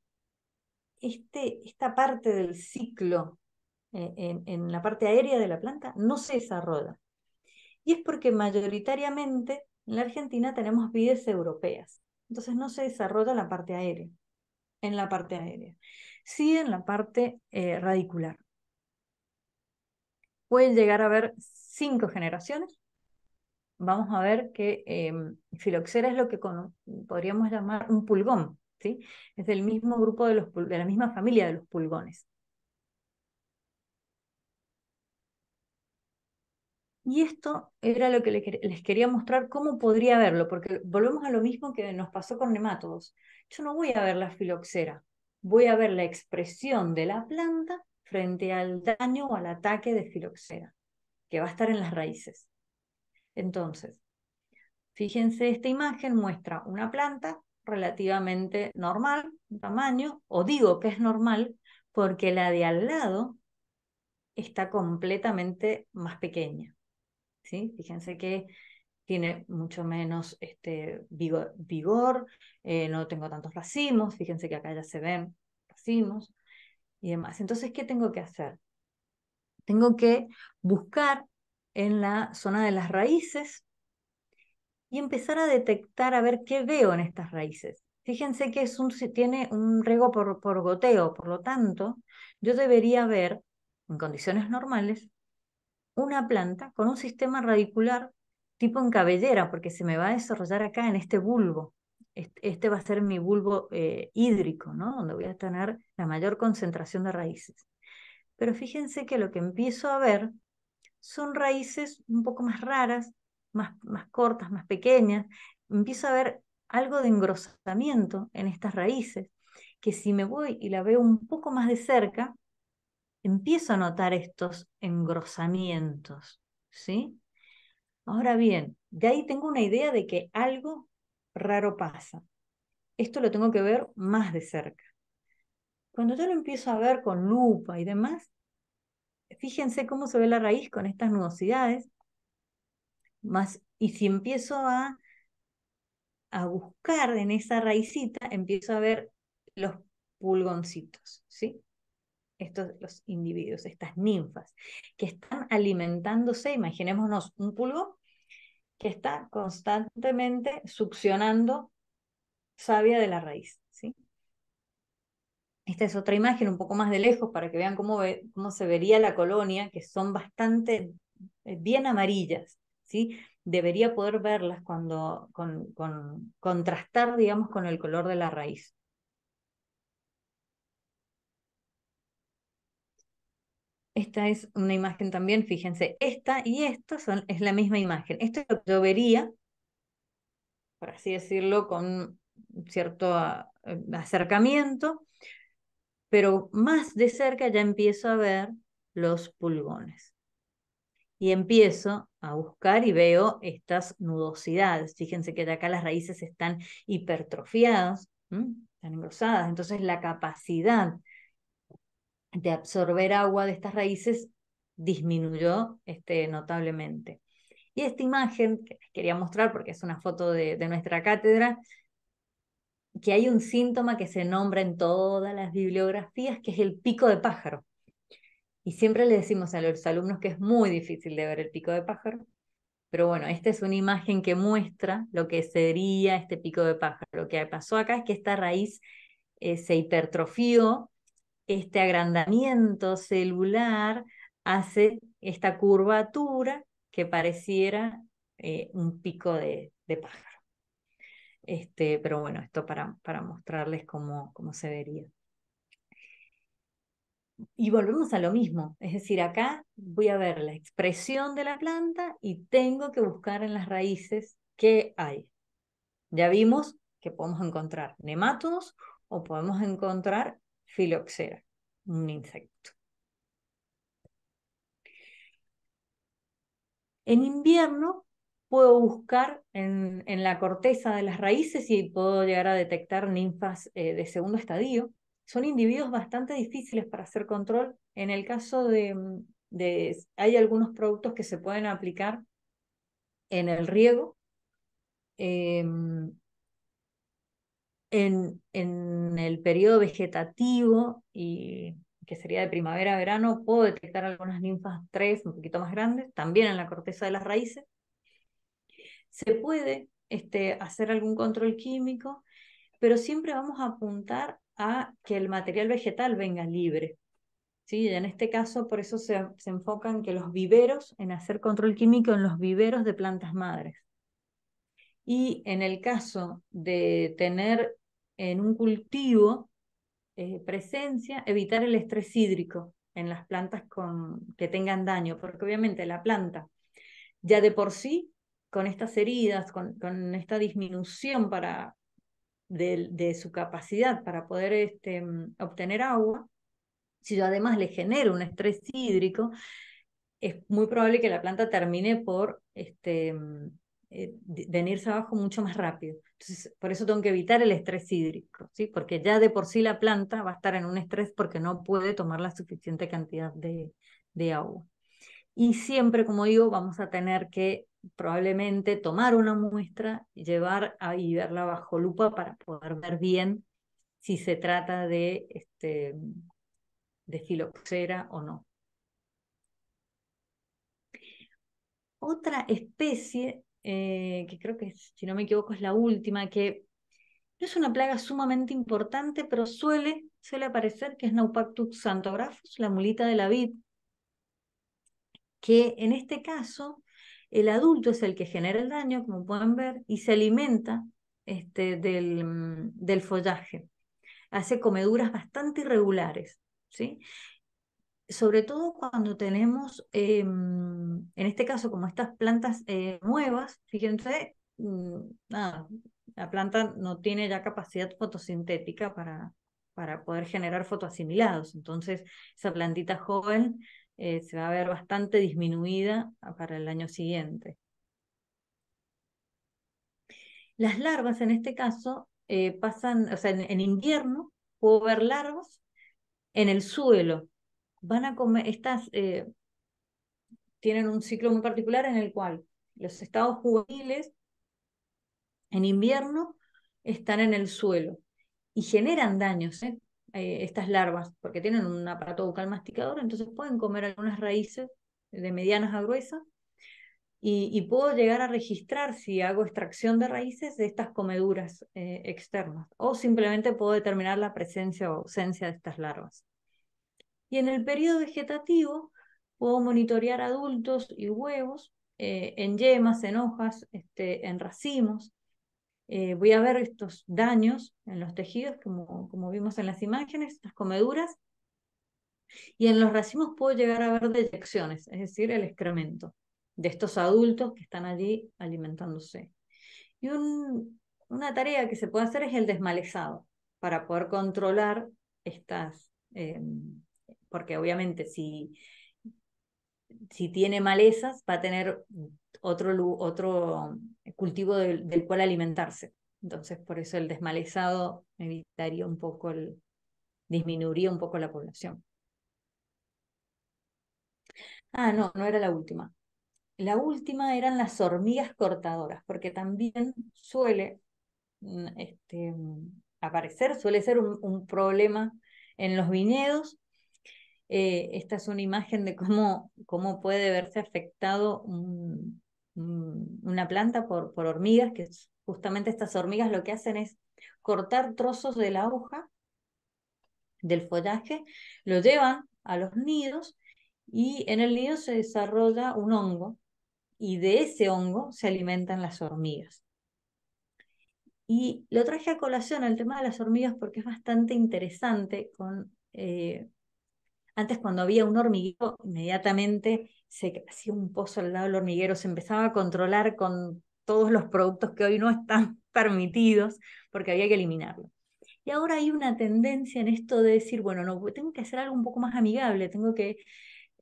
este, esta parte del ciclo eh, en, la parte aérea de la planta no se desarrolla. Y es porque mayoritariamente en la Argentina tenemos vides europeas. Entonces no se desarrolla la parte aérea, en la parte aérea, sí en la parte eh, radicular. Pueden llegar a haber cinco generaciones vamos a ver que filoxera em, es lo que podríamos llamar un pulgón, ¿sí? Es del mismo grupo de, los, de la misma familia de los pulgones. Y esto era lo que les quería mostrar cómo podría verlo, porque volvemos a lo mismo que nos pasó con nematodos. Yo no voy a ver la filoxera, voy a ver la expresión de la planta frente al daño o al ataque de filoxera, que va a estar en las raíces. Entonces, fíjense, esta imagen muestra una planta relativamente normal, tamaño, o digo que es normal, porque la de al lado está completamente más pequeña. ¿sí? Fíjense que tiene mucho menos este, vigor, eh, no tengo tantos racimos, fíjense que acá ya se ven racimos y demás. Entonces, ¿qué tengo que hacer? Tengo que buscar en la zona de las raíces y empezar a detectar a ver qué veo en estas raíces. Fíjense que es un, tiene un riego por, goteo, por lo tanto, yo debería ver, en condiciones normales, una planta con un sistema radicular tipo en cabellera, porque se me va a desarrollar acá en este bulbo. Este, va a ser mi bulbo eh, hídrico, ¿no? Donde voy a tener la mayor concentración de raíces. Pero fíjense que lo que empiezo a ver son raíces un poco más raras, más, más cortas, más pequeñas. Empiezo a ver algo de engrosamiento en estas raíces, que si me voy y la veo un poco más de cerca, empiezo a notar estos engrosamientos, ¿sí? Ahora bien, de ahí tengo una idea de que algo raro pasa. Esto lo tengo que ver más de cerca. Cuando yo lo empiezo a ver con lupa y demás, fíjense cómo se ve la raíz con estas nudosidades. Más, y si empiezo a, a buscar en esa raicita, empiezo a ver los pulgoncitos, ¿sí? Estos, los individuos, estas ninfas, que están alimentándose, imaginémonos un pulgón que está constantemente succionando savia de la raíz. Esta es otra imagen un poco más de lejos para que vean cómo, cómo se vería la colonia, que son bastante eh, bien amarillas, ¿sí? Debería poder verlas cuando, con, contrastar, digamos, con el color de la raíz. Esta es una imagen también, fíjense, esta y esta son, es la misma imagen. Esto es lo que yo vería, por así decirlo, con cierto eh, acercamiento, pero más de cerca ya empiezo a ver los pulgones. Y empiezo a buscar y veo estas nudosidades. Fíjense que de acá las raíces están hipertrofiadas, están engrosadas, entonces la capacidad de absorber agua de estas raíces disminuyó este, notablemente. Y esta imagen que les quería mostrar, porque es una foto de nuestra cátedra, que hay un síntoma que se nombra en todas las bibliografías, que es el pico de pájaro. Y siempre le decimos a los alumnos que es muy difícil de ver el pico de pájaro, pero bueno, esta es una imagen que muestra lo que sería este pico de pájaro. Lo que pasó acá es que esta raíz eh, se hipertrofió, este agrandamiento celular hace esta curvatura que pareciera eh, un pico de pájaro. Este, pero bueno, esto para, para mostrarles cómo, cómo se vería. Y volvemos a lo mismo, es decir, acá voy a ver la expresión de la planta y tengo que buscar en las raíces qué hay. Ya vimos que podemos encontrar nematodos o podemos encontrar filoxera, un insecto. En invierno puedo buscar en, la corteza de las raíces y puedo llegar a detectar ninfas eh, de segundo estadio. Son individuos bastante difíciles para hacer control. En el caso de, mm, hay algunos productos que se pueden aplicar en el riego. Em, en, el periodo vegetativo y que sería de primavera a verano, puedo detectar algunas ninfas tres, un poquito más grandes, también en la corteza de las raíces. Se puede este, hacer algún control químico, pero siempre vamos a apuntar a que el material vegetal venga libre. ¿sí? En este caso, por eso se, se enfocan que los viveros, en hacer control químico en los viveros de plantas madres. Y en el caso de tener en un cultivo eh, presencia, evitar el estrés hídrico en las plantas con, que tengan daño, porque obviamente la planta ya de por sí con estas heridas, con, esta disminución para, de, su capacidad para poder este, obtener agua, si yo además le genero un estrés hídrico, es muy probable que la planta termine por este, eh, venirse abajo mucho más rápido. Entonces, por eso tengo que evitar el estrés hídrico, ¿sí? porque ya de por sí la planta va a estar en un estrés porque no puede tomar la suficiente cantidad de agua. Y siempre, como digo, vamos a tener que probablemente tomar una muestra, llevar a, y verla bajo lupa para poder ver bien si se trata de, este, de filoxera o no. Otra especie, eh, que creo que si no me equivoco es la última, que no es una plaga sumamente importante, pero suele, suele aparecer, que es Naupactus santographus, la mulita de la vid, que en este caso el adulto es el que genera el daño, como pueden ver, y se alimenta este, del, mm, follaje. Hace comeduras bastante irregulares, ¿sí? Sobre todo cuando tenemos, eh, mm, en este caso, como estas plantas eh, nuevas, fíjense, mm, nada, la planta no tiene ya capacidad fotosintética para, para poder generar fotoasimilados. Entonces, esa plantita joven eh, se va a ver bastante disminuida para el año siguiente. Las larvas en este caso eh, pasan, o sea, en, invierno puedo ver larvas en el suelo. Van a comer, estas eh, tienen un ciclo muy particular en el cual los estados juveniles en invierno están en el suelo y generan daños. ¿eh? Eh, estas larvas, porque tienen un aparato bucal masticador, entonces pueden comer algunas raíces de medianas a gruesas y, puedo llegar a registrar si hago extracción de raíces de estas comeduras eh, externas o simplemente puedo determinar la presencia o ausencia de estas larvas. Y en el periodo vegetativo puedo monitorear adultos y huevos eh, en yemas, en hojas, este, en racimos, eh, voy a ver estos daños en los tejidos, como, como vimos en las imágenes, estas comeduras, y en los racimos puedo llegar a ver deyecciones, es decir, el excremento de estos adultos que están allí alimentándose. Y una tarea que se puede hacer es el desmalezado, para poder controlar estas, em, porque obviamente si si tiene malezas, va a tener otro, otro cultivo del, cual alimentarse. Entonces, por eso el desmalezado evitaría un poco el, disminuiría un poco la población. Ah, no, no era la última. La última eran las hormigas cortadoras, porque también suele mm, este, mm, aparecer, suele ser un, un problema en los viñedos eh, esta es una imagen de cómo, cómo puede verse afectado una planta por, por hormigas, que justamente estas hormigas lo que hacen es cortar trozos de la hoja, del follaje, lo llevan a los nidos y en el nido se desarrolla un hongo y de ese hongo se alimentan las hormigas. Y lo traje a colación al tema de las hormigas porque es bastante interesante con eh, antes cuando había un hormiguero, inmediatamente se hacía un pozo al lado del hormiguero, se empezaba a controlar con todos los productos que hoy no están permitidos porque había que eliminarlo. Y ahora hay una tendencia en esto de decir, bueno, no, pues, tengo que hacer algo un poco más amigable, tengo que,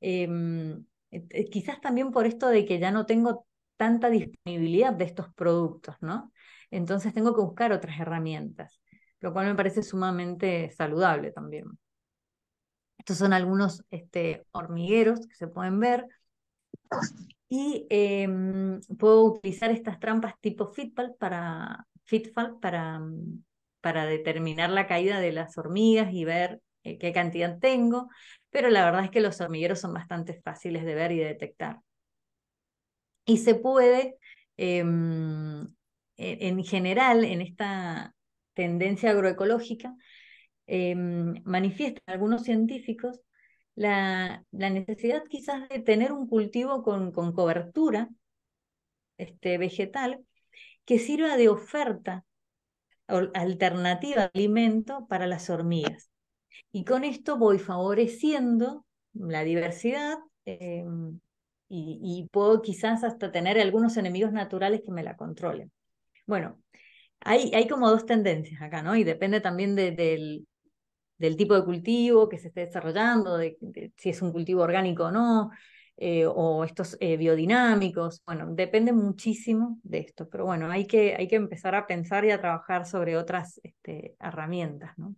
em, eh, quizás también por esto de que ya no tengo tanta disponibilidad de estos productos, ¿no? Entonces tengo que buscar otras herramientas, lo cual me parece sumamente saludable también. Estos son algunos este, hormigueros que se pueden ver. Y em, puedo utilizar estas trampas tipo fitfall para, fitfall para, mm, para determinar la caída de las hormigas y ver eh, qué cantidad tengo, pero la verdad es que los hormigueros son bastante fáciles de ver y de detectar. Y se puede, em, e-, en general, en esta tendencia agroecológica, eh, em, manifiestan algunos científicos la, necesidad quizás de tener un cultivo con, con cobertura este, vegetal que sirva de oferta alternativa alimento para las hormigas. Y con esto voy favoreciendo la diversidad em, y, puedo quizás hasta tener algunos enemigos naturales que me la controlen. Bueno, hay, hay como dos tendencias acá, ¿no? Y depende también del, del tipo de cultivo que se esté desarrollando, si es un cultivo orgánico o no, eh, o estos eh, biodinámicos. Bueno, depende muchísimo de esto, pero bueno, hay que, hay que empezar a pensar y a trabajar sobre otras este, herramientas, ¿no?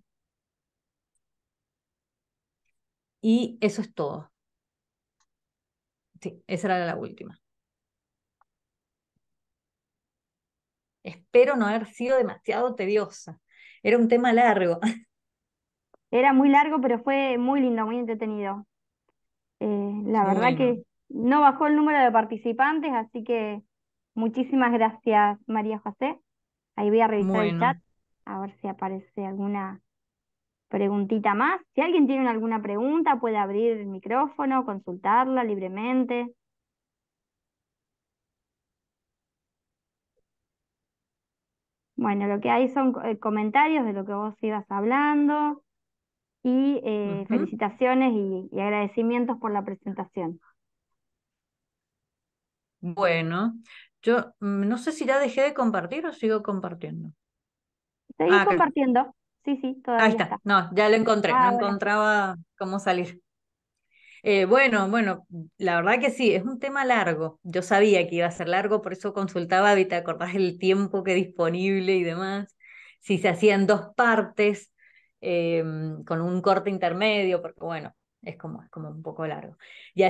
Y eso es todo. Sí, esa era la última. Espero no haber sido demasiado tediosa. Era un tema largo. Era muy largo, pero fue muy lindo, muy entretenido. Eh, la verdad que no bajó el número de participantes, así que muchísimas gracias, María José. Ahí voy a revisar el chat, a ver si aparece alguna preguntita más. Si alguien tiene alguna pregunta, puede abrir el micrófono, consultarla libremente. Bueno, lo que hay son eh, comentarios de lo que vos ibas hablando y eh, felicitaciones y, agradecimientos por la presentación. Bueno, yo mm, no sé si ya dejé de compartir o sigo compartiendo. Seguí ah, compartiendo, sí, sí, todavía. Ahí está. no, ya lo encontré, no ah, encontraba cómo salir. Eh, bueno, bueno, la verdad que sí, es un tema largo. Yo sabía que iba a ser largo, por eso consultaba, te acordás el tiempo que disponible y demás. Si se hacían dos partes, Em, con un corte intermedio, porque bueno, es como, como un poco largo. Y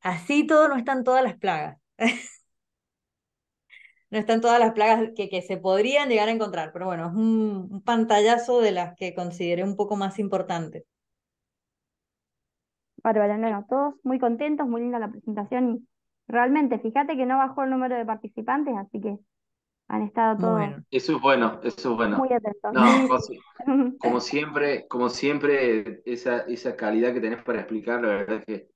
así, todo no están todas las plagas. no están todas las plagas que, que, se podrían llegar a encontrar, pero bueno, es un, pantallazo de las que consideré un poco más importantes. Bárbara, bueno, todos muy contentos, muy linda la presentación y realmente, fíjate que no bajó el número de participantes, así que han estado todos. Bueno. Eso es bueno, eso es bueno. Muy atentos. como siempre, como siempre, esa, esa calidad que tenés para explicar, la verdad es que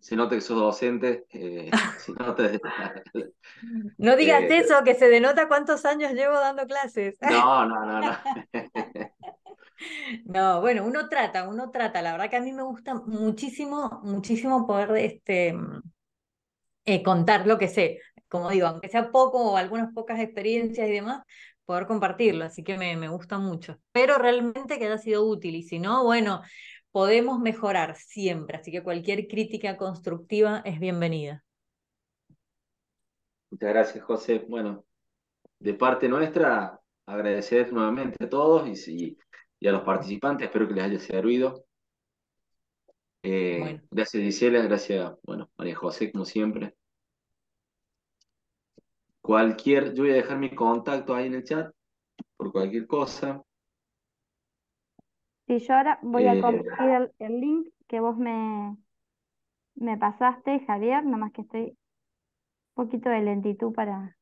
se nota que sos docente. Eh, no digas eh, eso, que se denota cuántos años llevo dando clases. no, no, no, no. No, bueno, uno trata, uno trata. La verdad que a mí me gusta muchísimo, muchísimo poder este, eh, contar lo que sé como digo, aunque sea poco o algunas pocas experiencias y demás, poder compartirlo, así que me, gusta mucho. espero realmente que haya sido útil y si no, bueno, podemos mejorar siempre, así que cualquier crítica constructiva es bienvenida. Muchas gracias, José. Bueno, de parte nuestra, agradecer nuevamente a todos y, a los participantes, espero que les haya servido. Eh, gracias, Gisela, gracias, bueno, María José, como siempre. Cualquier, yo voy a dejar mi contacto ahí en el chat por cualquier cosa. Sí, yo ahora voy a eh, compartir el, link que vos me, me pasaste, Javier, nomás que estoy un poquito de lentitud para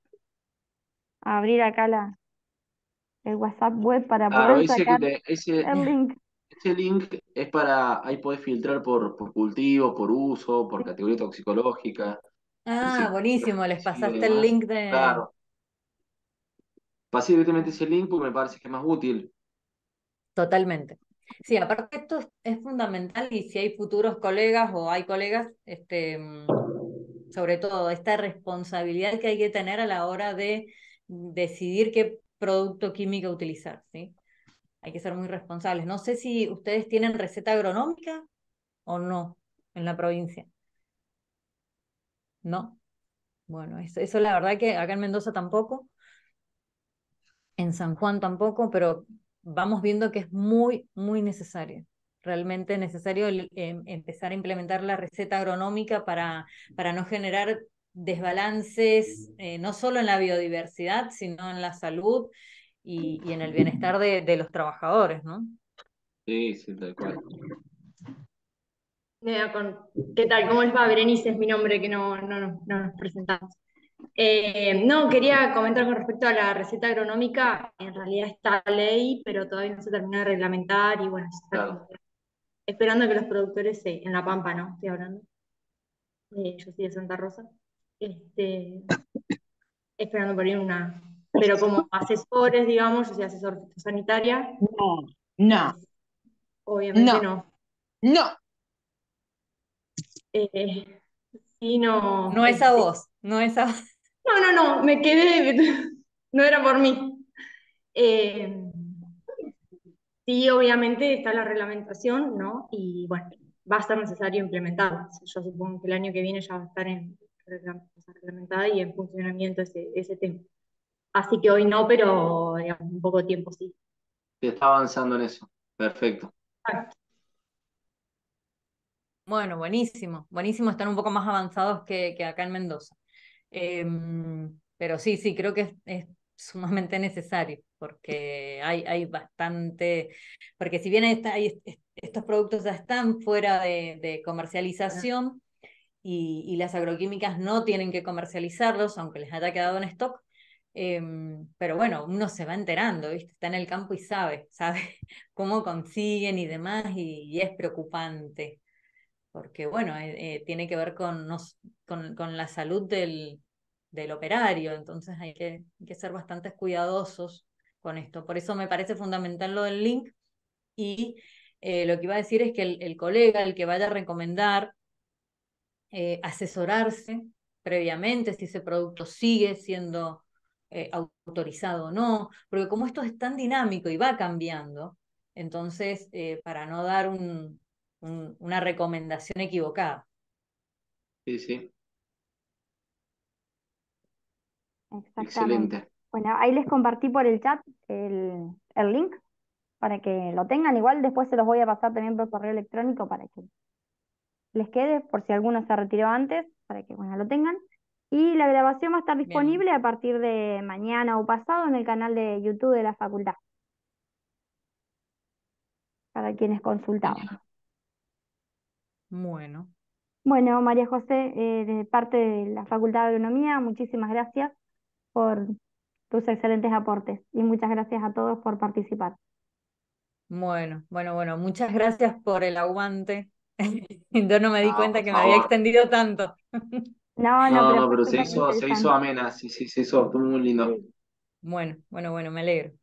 abrir acá la, el WhatsApp web para ah, poder ah, ese, ese, link. Ese link es para, ahí podés filtrar por, por cultivo, por uso, por categoría toxicológica. Ah, buenísimo, les pasaste el link de... Claro. Pasé directamente ese link porque me parece que es más útil. Totalmente. Sí, aparte esto es, fundamental y si hay futuros colegas o hay colegas, este, mm, sobre todo esta responsabilidad que hay que tener a la hora de decidir qué producto químico utilizar, ¿sí? Hay que ser muy responsables. No sé si ustedes tienen receta agronómica o no en la provincia. No. Bueno, eso, eso la verdad que acá en Mendoza tampoco, en San Juan tampoco, pero vamos viendo que es muy, muy necesario. Realmente necesario em, empezar a implementar la receta agronómica para, para no generar desbalances, eh, no solo en la biodiversidad, sino en la salud y, en el bienestar de, los trabajadores, ¿no? Sí, sí, de acuerdo. ¿Qué tal? ¿Cómo les va? Berenice es mi nombre, que no, nos presentamos. Eh, no, quería comentar con respecto a la receta agronómica. En realidad está ley, pero todavía no se termina de reglamentar y bueno, esperando que los productores en La Pampa, ¿no? Estoy hablando. Eh, yo soy de Santa Rosa. Este, esperando por ir una. Pero como asesores, digamos, yo soy asesor sanitaria. No, no. Obviamente no. No. no. Eh, no. No es a este, vos, no es a No, no, no, me quedé. No era por mí. Eh, sí, obviamente está la reglamentación, ¿no? Y bueno, va a estar necesario implementarla. Yo supongo que el año que viene ya va a estar en, reglamentada y en funcionamiento ese, ese tema. Así que hoy no, pero digamos, un poco tiempo sí. Se está avanzando en eso. Perfecto. Bueno, buenísimo, buenísimo, están un poco más avanzados que, acá en Mendoza. Em, pero sí, sí, creo que es, sumamente necesario, porque hay, hay bastante, porque si bien está estos productos ya están fuera de, comercialización y, las agroquímicas no tienen que comercializarlos, aunque les haya quedado en stock, em, pero bueno, uno se va enterando, está en el campo y sabe, sabe cómo consiguen y demás, y es preocupante porque bueno, eh, eh, tiene que ver con, con, la salud del, del operario, entonces hay que, ser bastante cuidadosos con esto. Por eso me parece fundamental lo del link y eh, lo que iba a decir es que el, colega, el que vaya a recomendar, asesorarse previamente si ese producto sigue siendo autorizado o no, porque como esto es tan dinámico y va cambiando, entonces para no dar un, una recomendación equivocada. Sí, sí. Exactamente. Excelente. Bueno, ahí les compartí por el chat el, link para que lo tengan. Igual después se los voy a pasar también por correo electrónico para que les quede, por si alguno se retiró antes, para que bueno, lo tengan. Y la grabación va a estar disponible a partir de mañana o pasado en el canal de YouTube de la facultad. Para quienes consultaban. Bueno. Bueno, María José, eh, de parte de la Facultad de Agronomía, muchísimas gracias por tus excelentes aportes y muchas gracias a todos por participar. Bueno, bueno, bueno, muchas gracias por el aguante. Yo no me di cuenta que me había extendido tanto. No, no, pero, se, hizo, se amena, sí, sí, se hizo, muy lindo. Bueno, bueno, bueno, me alegro.